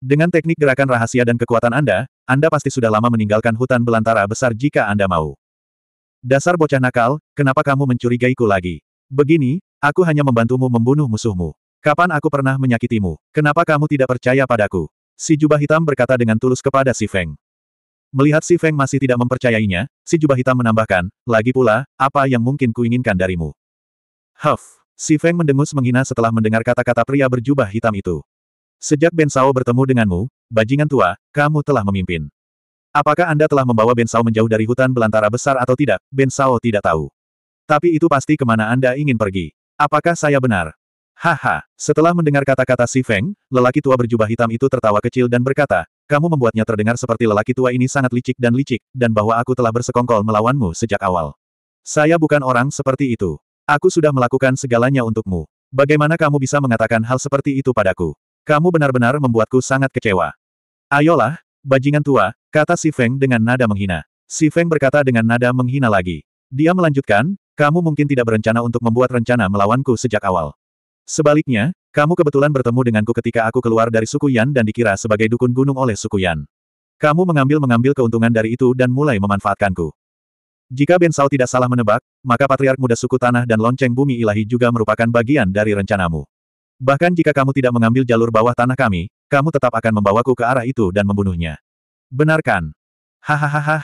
Dengan teknik gerakan rahasia dan kekuatan Anda, Anda pasti sudah lama meninggalkan hutan belantara besar jika Anda mau. Dasar bocah nakal, kenapa kamu mencurigaiku lagi? Begini, aku hanya membantumu membunuh musuhmu. Kapan aku pernah menyakitimu? Kenapa kamu tidak percaya padaku? Si jubah hitam berkata dengan tulus kepada si Feng. Melihat si Feng masih tidak mempercayainya, si jubah hitam menambahkan, lagi pula, apa yang mungkin kuinginkan darimu? Huff! Si Feng mendengus menghina setelah mendengar kata-kata pria berjubah hitam itu. Sejak Ben Sao bertemu denganmu, bajingan tua, kamu telah memimpin. Apakah Anda telah membawa Ben Sao menjauh dari hutan belantara besar atau tidak, Ben Sao tidak tahu. Tapi itu pasti kemana Anda ingin pergi. Apakah saya benar? Haha, setelah mendengar kata-kata si Feng, lelaki tua berjubah hitam itu tertawa kecil dan berkata, kamu membuatnya terdengar seperti lelaki tua ini sangat licik dan licik, dan bahwa aku telah bersekongkol melawanmu sejak awal. Saya bukan orang seperti itu. Aku sudah melakukan segalanya untukmu. Bagaimana kamu bisa mengatakan hal seperti itu padaku? Kamu benar-benar membuatku sangat kecewa. Ayolah, bajingan tua, kata Si Feng dengan nada menghina. Si Feng berkata dengan nada menghina lagi. Dia melanjutkan, kamu mungkin tidak berencana untuk membuat rencana melawanku sejak awal. Sebaliknya, kamu kebetulan bertemu denganku ketika aku keluar dari suku Yan dan dikira sebagai dukun gunung oleh suku Yan. Kamu mengambil-mengambil keuntungan dari itu dan mulai memanfaatkanku. Jika Ben Sao tidak salah menebak, maka Patriark Muda Suku Tanah dan Lonceng Bumi Ilahi juga merupakan bagian dari rencanamu. Bahkan jika kamu tidak mengambil jalur bawah tanah kami, kamu tetap akan membawaku ke arah itu dan membunuhnya. Benarkan? Hahaha,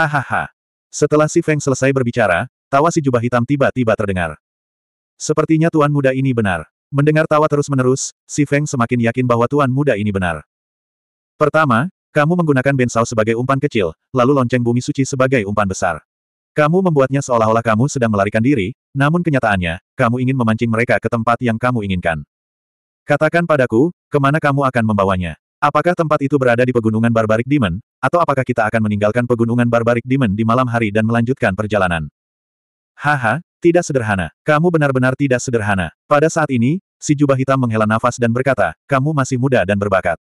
hahaha. Setelah si Feng selesai berbicara, tawa si jubah hitam tiba-tiba terdengar. Sepertinya tuan muda ini benar. Mendengar tawa terus-menerus, si Feng semakin yakin bahwa tuan muda ini benar. Pertama, kamu menggunakan bensau sebagai umpan kecil, lalu lonceng bumi suci sebagai umpan besar. Kamu membuatnya seolah-olah kamu sedang melarikan diri, namun kenyataannya, kamu ingin memancing mereka ke tempat yang kamu inginkan. Katakan padaku, kemana kamu akan membawanya? Apakah tempat itu berada di pegunungan Barbarik Demon, atau apakah kita akan meninggalkan pegunungan Barbarik Demon di malam hari dan melanjutkan perjalanan? Haha, tidak sederhana. Kamu benar-benar tidak sederhana. Pada saat ini, si jubah hitam menghela nafas dan berkata, kamu masih muda dan berbakat.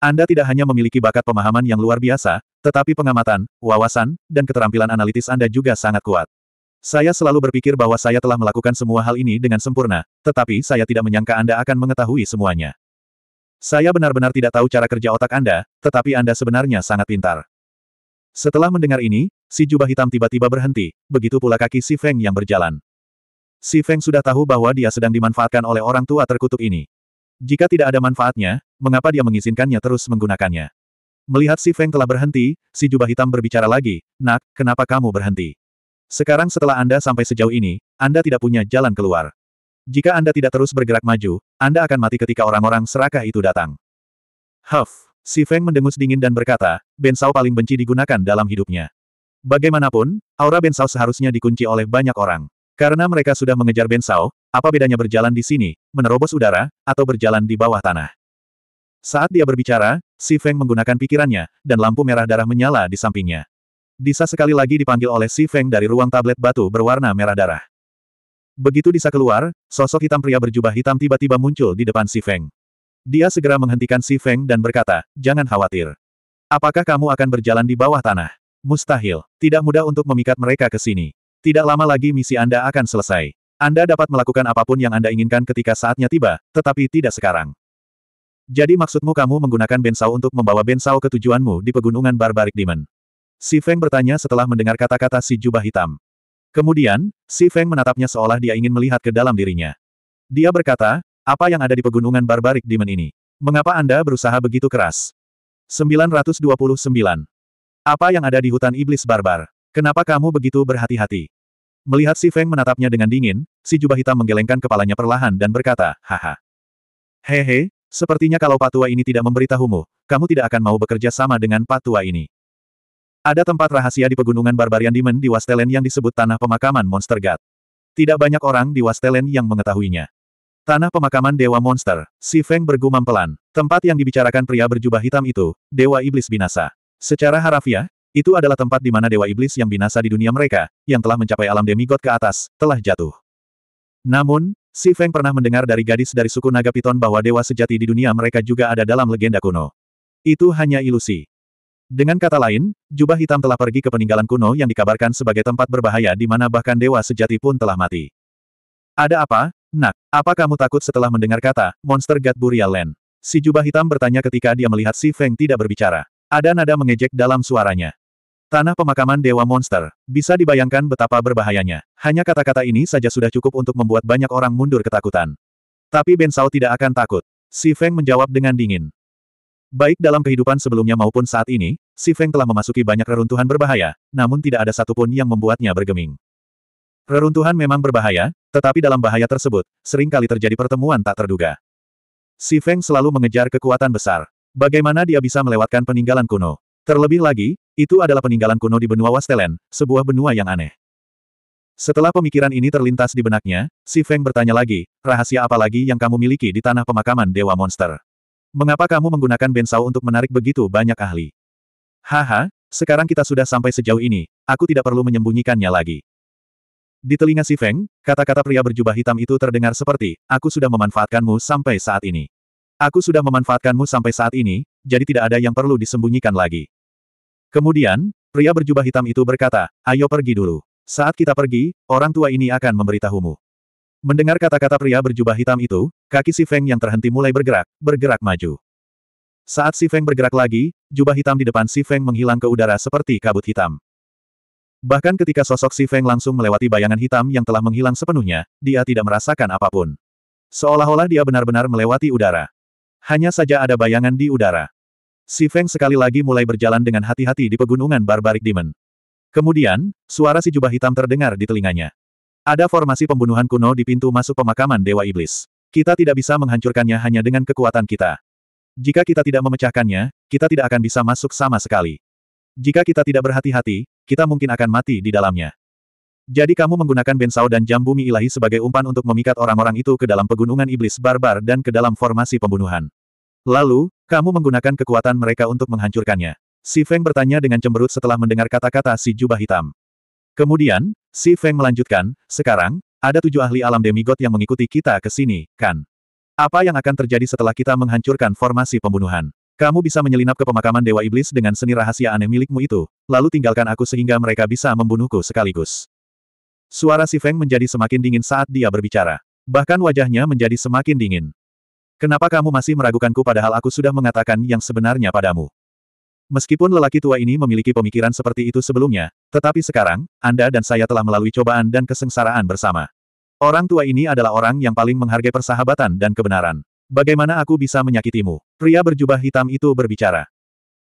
Anda tidak hanya memiliki bakat pemahaman yang luar biasa, tetapi pengamatan, wawasan, dan keterampilan analitis Anda juga sangat kuat. Saya selalu berpikir bahwa saya telah melakukan semua hal ini dengan sempurna, tetapi saya tidak menyangka Anda akan mengetahui semuanya. Saya benar-benar tidak tahu cara kerja otak Anda, tetapi Anda sebenarnya sangat pintar. Setelah mendengar ini, si jubah hitam tiba-tiba berhenti, begitu pula kaki si Feng yang berjalan. Si Feng sudah tahu bahwa dia sedang dimanfaatkan oleh orang tua terkutuk ini. Jika tidak ada manfaatnya, mengapa dia mengizinkannya terus menggunakannya? Melihat si Feng telah berhenti, si jubah hitam berbicara lagi, Nak, kenapa kamu berhenti? Sekarang setelah Anda sampai sejauh ini, Anda tidak punya jalan keluar. Jika Anda tidak terus bergerak maju, Anda akan mati ketika orang-orang serakah itu datang. Huff, si Feng mendengus dingin dan berkata, bensau paling benci digunakan dalam hidupnya. Bagaimanapun, aura bensau seharusnya dikunci oleh banyak orang. Karena mereka sudah mengejar bensau. apa bedanya berjalan di sini, menerobos udara, atau berjalan di bawah tanah? Saat dia berbicara, Si Feng menggunakan pikirannya, dan lampu merah darah menyala di sampingnya. Disa sekali lagi dipanggil oleh Si Feng dari ruang tablet batu berwarna merah darah. Begitu Disa keluar, sosok hitam pria berjubah hitam tiba-tiba muncul di depan Si Feng. Dia segera menghentikan Si Feng dan berkata, jangan khawatir. Apakah kamu akan berjalan di bawah tanah? Mustahil. Tidak mudah untuk memikat mereka ke sini. Tidak lama lagi misi Anda akan selesai. Anda dapat melakukan apapun yang Anda inginkan ketika saatnya tiba, tetapi tidak sekarang. Jadi maksudmu kamu menggunakan Bensau untuk membawa Bensau ke tujuanmu di pegunungan barbarik Demon? Si Feng bertanya setelah mendengar kata-kata si jubah hitam. Kemudian, si Feng menatapnya seolah dia ingin melihat ke dalam dirinya. Dia berkata, apa yang ada di pegunungan barbarik Demon ini? Mengapa Anda berusaha begitu keras? 929. Apa yang ada di hutan iblis barbar? Kenapa kamu begitu berhati-hati? Melihat si Feng menatapnya dengan dingin, si jubah hitam menggelengkan kepalanya perlahan dan berkata, haha. Hehe, sepertinya kalau patua ini tidak memberitahumu, kamu tidak akan mau bekerja sama dengan patua ini. Ada tempat rahasia di pegunungan Barbarian Demon di Wastelen yang disebut Tanah Pemakaman Monster God. Tidak banyak orang di Wastelen yang mengetahuinya. Tanah pemakaman Dewa Monster, si Feng bergumam pelan. Tempat yang dibicarakan pria berjubah hitam itu, Dewa Iblis Binasa. Secara harafiah, itu adalah tempat di mana dewa iblis yang binasa di dunia mereka, yang telah mencapai alam demigod ke atas, telah jatuh. Namun, Si Feng pernah mendengar dari gadis dari suku Naga Piton bahwa dewa sejati di dunia mereka juga ada dalam legenda kuno. Itu hanya ilusi. Dengan kata lain, jubah hitam telah pergi ke peninggalan kuno yang dikabarkan sebagai tempat berbahaya di mana bahkan dewa sejati pun telah mati. Ada apa, nak? Apa kamu takut setelah mendengar kata, Monster God Burial Land? Si jubah hitam bertanya ketika dia melihat Si Feng tidak berbicara. Ada nada mengejek dalam suaranya. Tanah pemakaman Dewa Monster, bisa dibayangkan betapa berbahayanya. Hanya kata-kata ini saja sudah cukup untuk membuat banyak orang mundur ketakutan. Tapi Ben Sao tidak akan takut. Si Feng menjawab dengan dingin. Baik dalam kehidupan sebelumnya maupun saat ini, si Feng telah memasuki banyak reruntuhan berbahaya, namun tidak ada satupun yang membuatnya bergeming. Reruntuhan memang berbahaya, tetapi dalam bahaya tersebut, seringkali terjadi pertemuan tak terduga. Si Feng selalu mengejar kekuatan besar. Bagaimana dia bisa melewatkan peninggalan kuno? Terlebih lagi, itu adalah peninggalan kuno di benua Wastelen, sebuah benua yang aneh. Setelah pemikiran ini terlintas di benaknya, si Feng bertanya lagi, rahasia apa lagi yang kamu miliki di tanah pemakaman Dewa Monster? Mengapa kamu menggunakan bensau untuk menarik begitu banyak ahli? Haha, sekarang kita sudah sampai sejauh ini, aku tidak perlu menyembunyikannya lagi. Di telinga si Feng, kata-kata pria berjubah hitam itu terdengar seperti, aku sudah memanfaatkanmu sampai saat ini. Aku sudah memanfaatkanmu sampai saat ini, jadi tidak ada yang perlu disembunyikan lagi. Kemudian, pria berjubah hitam itu berkata, ayo pergi dulu. Saat kita pergi, orang tua ini akan memberitahumu. Mendengar kata-kata pria berjubah hitam itu, kaki si Feng yang terhenti mulai bergerak, bergerak maju. Saat si Feng bergerak lagi, jubah hitam di depan si Feng menghilang ke udara seperti kabut hitam. Bahkan ketika sosok si Feng langsung melewati bayangan hitam yang telah menghilang sepenuhnya, dia tidak merasakan apapun. Seolah-olah dia benar-benar melewati udara. Hanya saja ada bayangan di udara. Si Feng sekali lagi mulai berjalan dengan hati-hati di pegunungan Barbaric Demon. Kemudian, suara si jubah hitam terdengar di telinganya. Ada formasi pembunuhan kuno di pintu masuk pemakaman Dewa Iblis. Kita tidak bisa menghancurkannya hanya dengan kekuatan kita. Jika kita tidak memecahkannya, kita tidak akan bisa masuk sama sekali. Jika kita tidak berhati-hati, kita mungkin akan mati di dalamnya. Jadi kamu menggunakan bensau dan jam bumi ilahi sebagai umpan untuk memikat orang-orang itu ke dalam pegunungan iblis barbar dan ke dalam formasi pembunuhan. Lalu, kamu menggunakan kekuatan mereka untuk menghancurkannya. Si Feng bertanya dengan cemberut setelah mendengar kata-kata si jubah hitam. Kemudian, si Feng melanjutkan, sekarang, ada tujuh ahli alam demigod yang mengikuti kita ke sini, kan? Apa yang akan terjadi setelah kita menghancurkan formasi pembunuhan? Kamu bisa menyelinap ke pemakaman Dewa Iblis dengan seni rahasia aneh milikmu itu, lalu tinggalkan aku sehingga mereka bisa membunuhku sekaligus. Suara si Feng menjadi semakin dingin saat dia berbicara. Bahkan wajahnya menjadi semakin dingin. Kenapa kamu masih meragukanku padahal aku sudah mengatakan yang sebenarnya padamu? Meskipun lelaki tua ini memiliki pemikiran seperti itu sebelumnya, tetapi sekarang, Anda dan saya telah melalui cobaan dan kesengsaraan bersama. Orang tua ini adalah orang yang paling menghargai persahabatan dan kebenaran. Bagaimana aku bisa menyakitimu? Pria berjubah hitam itu berbicara.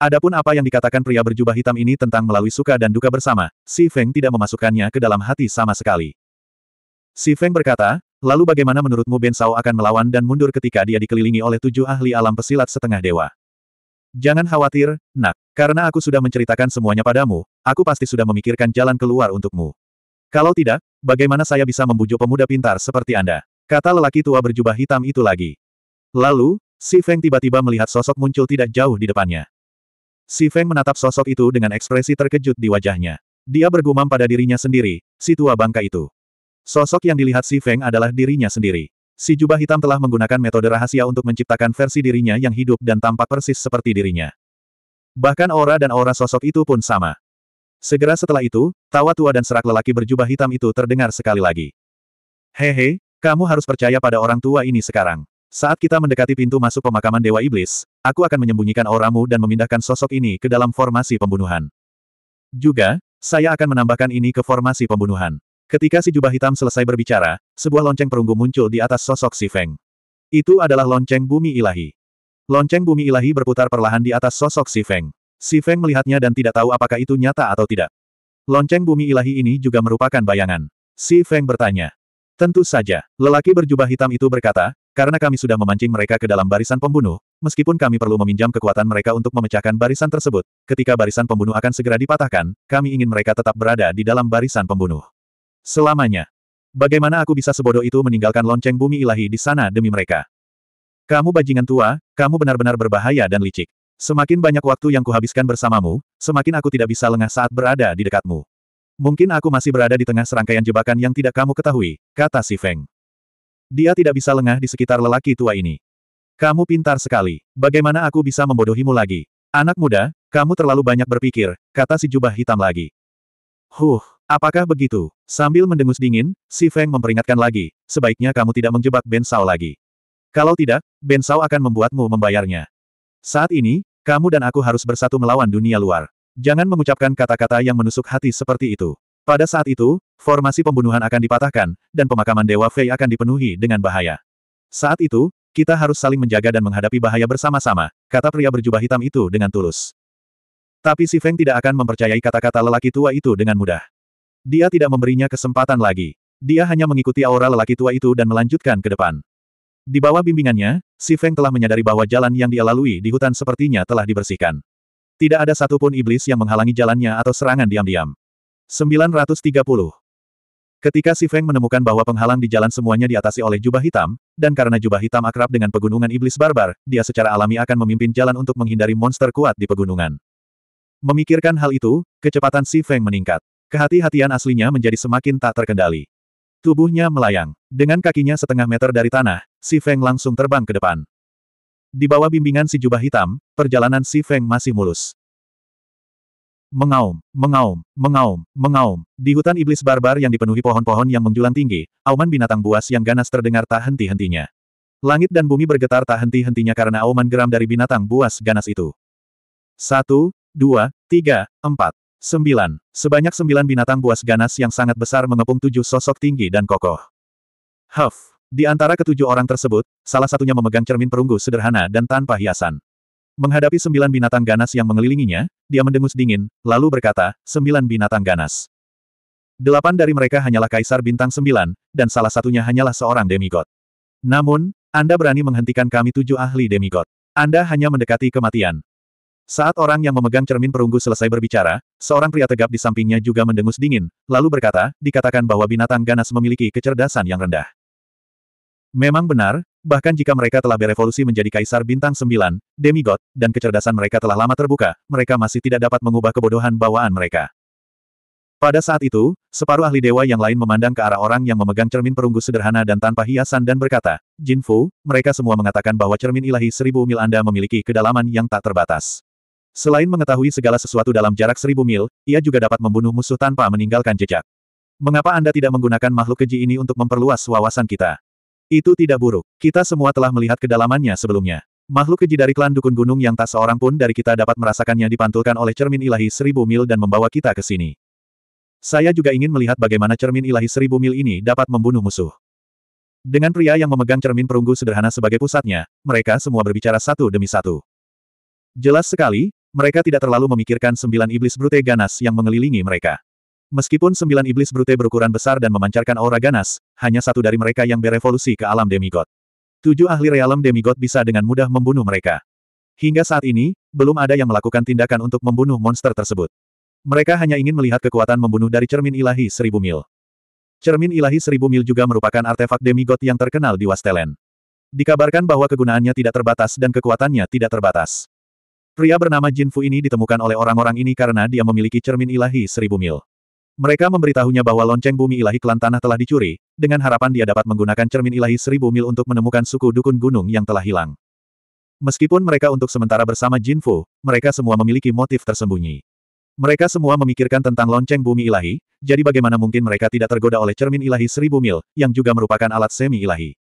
Adapun apa yang dikatakan pria berjubah hitam ini tentang melalui suka dan duka bersama, Si Feng tidak memasukkannya ke dalam hati sama sekali. Si Feng berkata, lalu bagaimana menurutmu Ben Sao akan melawan dan mundur ketika dia dikelilingi oleh tujuh ahli alam pesilat setengah dewa? Jangan khawatir, nak, karena aku sudah menceritakan semuanya padamu, aku pasti sudah memikirkan jalan keluar untukmu. Kalau tidak, bagaimana saya bisa membujuk pemuda pintar seperti Anda? Kata lelaki tua berjubah hitam itu lagi. Lalu, Si Feng tiba-tiba melihat sosok muncul tidak jauh di depannya. Si Feng menatap sosok itu dengan ekspresi terkejut di wajahnya. Dia bergumam pada dirinya sendiri, si tua bangka itu. Sosok yang dilihat si Feng adalah dirinya sendiri. Si jubah hitam telah menggunakan metode rahasia untuk menciptakan versi dirinya yang hidup dan tampak persis seperti dirinya. Bahkan aura dan aura sosok itu pun sama. Segera setelah itu, tawa tua dan serak lelaki berjubah hitam itu terdengar sekali lagi. Hehe, kamu harus percaya pada orang tua ini sekarang. Saat kita mendekati pintu masuk pemakaman Dewa Iblis, aku akan menyembunyikan auramu dan memindahkan sosok ini ke dalam formasi pembunuhan. Juga, saya akan menambahkan ini ke formasi pembunuhan. Ketika si jubah hitam selesai berbicara, sebuah lonceng perunggu muncul di atas sosok si Feng. Itu adalah lonceng bumi ilahi. Lonceng bumi ilahi berputar perlahan di atas sosok si Feng. Si Feng melihatnya dan tidak tahu apakah itu nyata atau tidak. Lonceng bumi ilahi ini juga merupakan bayangan. Si Feng bertanya. Tentu saja, lelaki berjubah hitam itu berkata, karena kami sudah memancing mereka ke dalam barisan pembunuh, meskipun kami perlu meminjam kekuatan mereka untuk memecahkan barisan tersebut, ketika barisan pembunuh akan segera dipatahkan, kami ingin mereka tetap berada di dalam barisan pembunuh. Selamanya. Bagaimana aku bisa sebodoh itu meninggalkan lonceng bumi ilahi di sana demi mereka? Kamu bajingan tua, kamu benar-benar berbahaya dan licik. Semakin banyak waktu yang kuhabiskan bersamamu, semakin aku tidak bisa lengah saat berada di dekatmu. Mungkin aku masih berada di tengah serangkaian jebakan yang tidak kamu ketahui, kata si Feng. Dia tidak bisa lengah di sekitar lelaki tua ini. Kamu pintar sekali. Bagaimana aku bisa membodohimu lagi? Anak muda, kamu terlalu banyak berpikir, kata si jubah hitam lagi. Huh, apakah begitu? Sambil mendengus dingin, si Feng memperingatkan lagi, sebaiknya kamu tidak menjebak Ben Sao lagi. Kalau tidak, Ben Sao akan membuatmu membayarnya. Saat ini, kamu dan aku harus bersatu melawan dunia luar. Jangan mengucapkan kata-kata yang menusuk hati seperti itu. Pada saat itu, formasi pembunuhan akan dipatahkan, dan pemakaman Dewa Fei akan dipenuhi dengan bahaya. Saat itu, kita harus saling menjaga dan menghadapi bahaya bersama-sama, kata pria berjubah hitam itu dengan tulus. Tapi si Feng tidak akan mempercayai kata-kata lelaki tua itu dengan mudah. Dia tidak memberinya kesempatan lagi. Dia hanya mengikuti aura lelaki tua itu dan melanjutkan ke depan. Di bawah bimbingannya, si Feng telah menyadari bahwa jalan yang dia lalui di hutan sepertinya telah dibersihkan. Tidak ada satupun iblis yang menghalangi jalannya atau serangan diam-diam. 930. Ketika Si Feng menemukan bahwa penghalang di jalan semuanya diatasi oleh jubah hitam, dan karena jubah hitam akrab dengan pegunungan iblis barbar, dia secara alami akan memimpin jalan untuk menghindari monster kuat di pegunungan. Memikirkan hal itu, kecepatan Si Feng meningkat. Kehati-hatian aslinya menjadi semakin tak terkendali. Tubuhnya melayang. Dengan kakinya setengah meter dari tanah, Si Feng langsung terbang ke depan. Di bawah bimbingan si jubah hitam, perjalanan Si Feng masih mulus. Mengaum, mengaum, mengaum, mengaum. Di hutan iblis barbar yang dipenuhi pohon-pohon yang menjulang tinggi, auman binatang buas yang ganas terdengar tak henti-hentinya. Langit dan bumi bergetar tak henti-hentinya karena auman geram dari binatang buas ganas itu. Satu, dua, tiga, empat, sembilan. Sebanyak sembilan binatang buas ganas yang sangat besar mengepung tujuh sosok tinggi dan kokoh. Huff. Di antara ketujuh orang tersebut, salah satunya memegang cermin perunggu sederhana dan tanpa hiasan. Menghadapi sembilan binatang ganas yang mengelilinginya, dia mendengus dingin, lalu berkata, sembilan binatang ganas. Delapan dari mereka hanyalah kaisar bintang sembilan, dan salah satunya hanyalah seorang demigod. Namun, Anda berani menghentikan kami tujuh ahli demigod. Anda hanya mendekati kematian. Saat orang yang memegang cermin perunggu selesai berbicara, seorang pria tegap di sampingnya juga mendengus dingin, lalu berkata, dikatakan bahwa binatang ganas memiliki kecerdasan yang rendah. Memang benar, Bahkan jika mereka telah berevolusi menjadi kaisar bintang sembilan, demigod, dan kecerdasan mereka telah lama terbuka, mereka masih tidak dapat mengubah kebodohan bawaan mereka. Pada saat itu, separuh ahli dewa yang lain memandang ke arah orang yang memegang cermin perunggu sederhana dan tanpa hiasan dan berkata, Jin Fu, mereka semua mengatakan bahwa cermin ilahi seribu mil Anda memiliki kedalaman yang tak terbatas. Selain mengetahui segala sesuatu dalam jarak seribu mil, ia juga dapat membunuh musuh tanpa meninggalkan jejak. Mengapa Anda tidak menggunakan makhluk keji ini untuk memperluas wawasan kita? Itu tidak buruk. Kita semua telah melihat kedalamannya sebelumnya. Makhluk keji dari klan Dukun Gunung yang tak seorang pun dari kita dapat merasakannya dipantulkan oleh cermin ilahi seribu mil dan membawa kita ke sini. Saya juga ingin melihat bagaimana cermin ilahi seribu mil ini dapat membunuh musuh. Dengan pria yang memegang cermin perunggu sederhana sebagai pusatnya, mereka semua berbicara satu demi satu. Jelas sekali, mereka tidak terlalu memikirkan sembilan iblis brute ganas yang mengelilingi mereka. Meskipun sembilan iblis brute berukuran besar dan memancarkan aura ganas, hanya satu dari mereka yang berevolusi ke alam demigod. Tujuh ahli realem demigod bisa dengan mudah membunuh mereka. Hingga saat ini, belum ada yang melakukan tindakan untuk membunuh monster tersebut. Mereka hanya ingin melihat kekuatan membunuh dari cermin ilahi seribu mil. Cermin ilahi seribu mil juga merupakan artefak demigod yang terkenal di Wastelen. Dikabarkan bahwa kegunaannya tidak terbatas dan kekuatannya tidak terbatas. Pria bernama Jin Fu ini ditemukan oleh orang-orang ini karena dia memiliki cermin ilahi seribu mil. Mereka memberitahunya bahwa lonceng bumi ilahi klan tanah telah dicuri, dengan harapan dia dapat menggunakan cermin ilahi seribu mil untuk menemukan suku dukun gunung yang telah hilang. Meskipun mereka untuk sementara bersama Jin Fu, mereka semua memiliki motif tersembunyi. Mereka semua memikirkan tentang lonceng bumi ilahi, jadi bagaimana mungkin mereka tidak tergoda oleh cermin ilahi seribu mil, yang juga merupakan alat semi ilahi.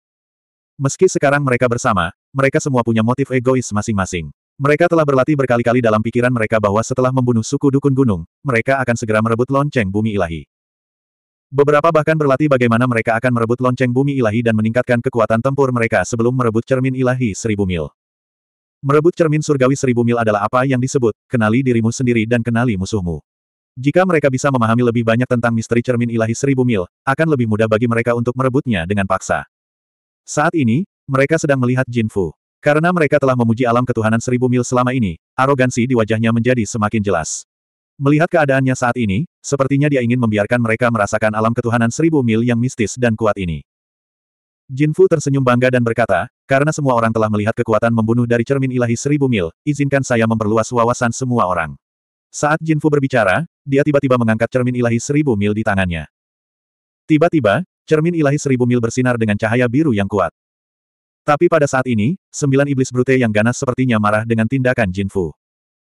Meski sekarang mereka bersama, mereka semua punya motif egois masing-masing. Mereka telah berlatih berkali-kali dalam pikiran mereka bahwa setelah membunuh suku Dukun Gunung, mereka akan segera merebut lonceng bumi ilahi. Beberapa bahkan berlatih bagaimana mereka akan merebut lonceng bumi ilahi dan meningkatkan kekuatan tempur mereka sebelum merebut cermin ilahi seribu mil. Merebut cermin surgawi seribu mil adalah apa yang disebut, kenali dirimu sendiri dan kenali musuhmu. Jika mereka bisa memahami lebih banyak tentang misteri cermin ilahi seribu mil, akan lebih mudah bagi mereka untuk merebutnya dengan paksa. Saat ini, mereka sedang melihat Jin Fu. Karena mereka telah memuji alam ketuhanan seribu mil selama ini, arogansi di wajahnya menjadi semakin jelas. Melihat keadaannya saat ini, sepertinya dia ingin membiarkan mereka merasakan alam ketuhanan seribu mil yang mistis dan kuat ini. Jin Fu tersenyum bangga dan berkata, karena semua orang telah melihat kekuatan membunuh dari cermin ilahi seribu mil, izinkan saya memperluas wawasan semua orang. Saat Jin Fu berbicara, dia tiba-tiba mengangkat cermin ilahi seribu mil di tangannya. Tiba-tiba, cermin ilahi seribu mil bersinar dengan cahaya biru yang kuat. Tapi pada saat ini, sembilan iblis brute yang ganas sepertinya marah dengan tindakan Jin Fu.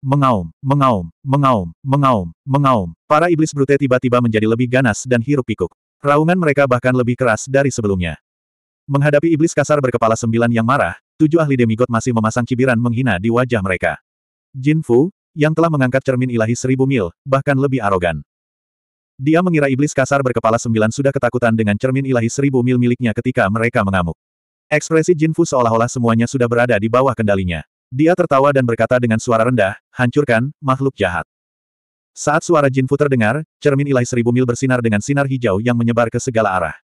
Mengaum, mengaum, mengaum, mengaum, mengaum. Para iblis brute tiba-tiba menjadi lebih ganas dan hirup pikuk. Raungan mereka bahkan lebih keras dari sebelumnya. Menghadapi iblis kasar berkepala sembilan yang marah, tujuh ahli demigod masih memasang cibiran menghina di wajah mereka. Jin Fu, yang telah mengangkat cermin ilahi seribu mil, bahkan lebih arogan. Dia mengira iblis kasar berkepala sembilan sudah ketakutan dengan cermin ilahi seribu mil miliknya ketika mereka mengamuk. Ekspresi Jin Fu seolah-olah semuanya sudah berada di bawah kendalinya. Dia tertawa dan berkata dengan suara rendah, hancurkan, makhluk jahat. Saat suara Jin Fu terdengar, cermin ilahi seribu mil bersinar dengan sinar hijau yang menyebar ke segala arah.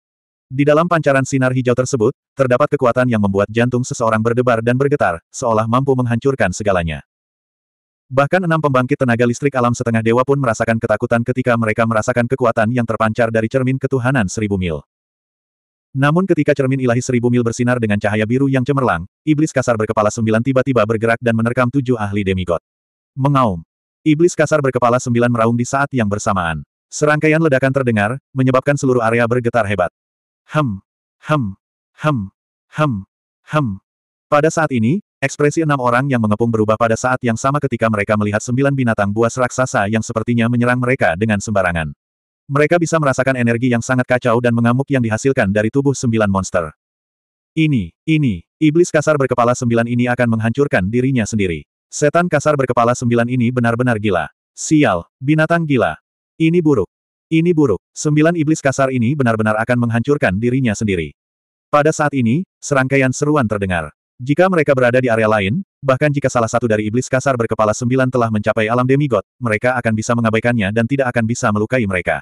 Di dalam pancaran sinar hijau tersebut, terdapat kekuatan yang membuat jantung seseorang berdebar dan bergetar, seolah mampu menghancurkan segalanya. Bahkan enam pembangkit tenaga listrik alam setengah dewa pun merasakan ketakutan ketika mereka merasakan kekuatan yang terpancar dari cermin ketuhanan seribu mil. Namun ketika cermin ilahi seribu mil bersinar dengan cahaya biru yang cemerlang, iblis kasar berkepala sembilan tiba-tiba bergerak dan menerkam tujuh ahli demigod. Mengaum. Iblis kasar berkepala sembilan meraung di saat yang bersamaan. Serangkaian ledakan terdengar, menyebabkan seluruh area bergetar hebat. Hem. Hem. Hem. Hem. Hem. Pada saat ini, ekspresi enam orang yang mengepung berubah pada saat yang sama ketika mereka melihat sembilan binatang buas raksasa yang sepertinya menyerang mereka dengan sembarangan. Mereka bisa merasakan energi yang sangat kacau dan mengamuk yang dihasilkan dari tubuh sembilan monster. Ini, ini, iblis kasar berkepala sembilan ini akan menghancurkan dirinya sendiri. Setan kasar berkepala sembilan ini benar-benar gila. Sial, binatang gila. Ini buruk. Ini buruk. Sembilan iblis kasar ini benar-benar akan menghancurkan dirinya sendiri. Pada saat ini, serangkaian seruan terdengar. Jika mereka berada di area lain, bahkan jika salah satu dari iblis kasar berkepala sembilan telah mencapai alam demigod, mereka akan bisa mengabaikannya dan tidak akan bisa melukai mereka.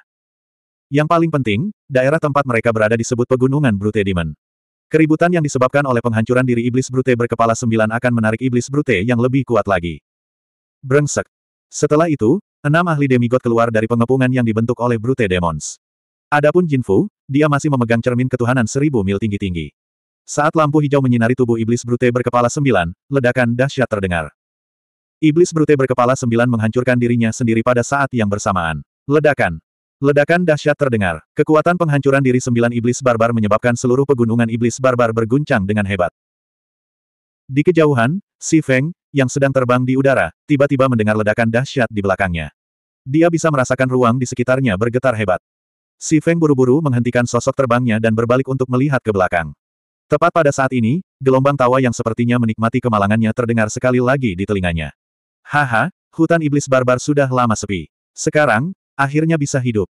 Yang paling penting, daerah tempat mereka berada disebut Pegunungan Brute Demon. Keributan yang disebabkan oleh penghancuran diri iblis Brute berkepala sembilan akan menarik iblis Brute yang lebih kuat lagi. Brengsek. Setelah itu, enam ahli demigod keluar dari pengepungan yang dibentuk oleh Brute Demons. Adapun Jin Jinfu, dia masih memegang cermin ketuhanan seribu mil tinggi-tinggi. Saat lampu hijau menyinari tubuh iblis Brute berkepala sembilan, ledakan dahsyat terdengar. Iblis Brute berkepala sembilan menghancurkan dirinya sendiri pada saat yang bersamaan. Ledakan. Ledakan dahsyat terdengar. Kekuatan penghancuran diri sembilan iblis barbar menyebabkan seluruh pegunungan iblis barbar berguncang dengan hebat. Di kejauhan, Si Feng, yang sedang terbang di udara, tiba-tiba mendengar ledakan dahsyat di belakangnya. Dia bisa merasakan ruang di sekitarnya bergetar hebat. Si Feng buru-buru menghentikan sosok terbangnya dan berbalik untuk melihat ke belakang. Tepat pada saat ini, gelombang tawa yang sepertinya menikmati kemalangannya terdengar sekali lagi di telinganya. Haha, hutan iblis barbar sudah lama sepi. Sekarang, Akhirnya bisa hidup.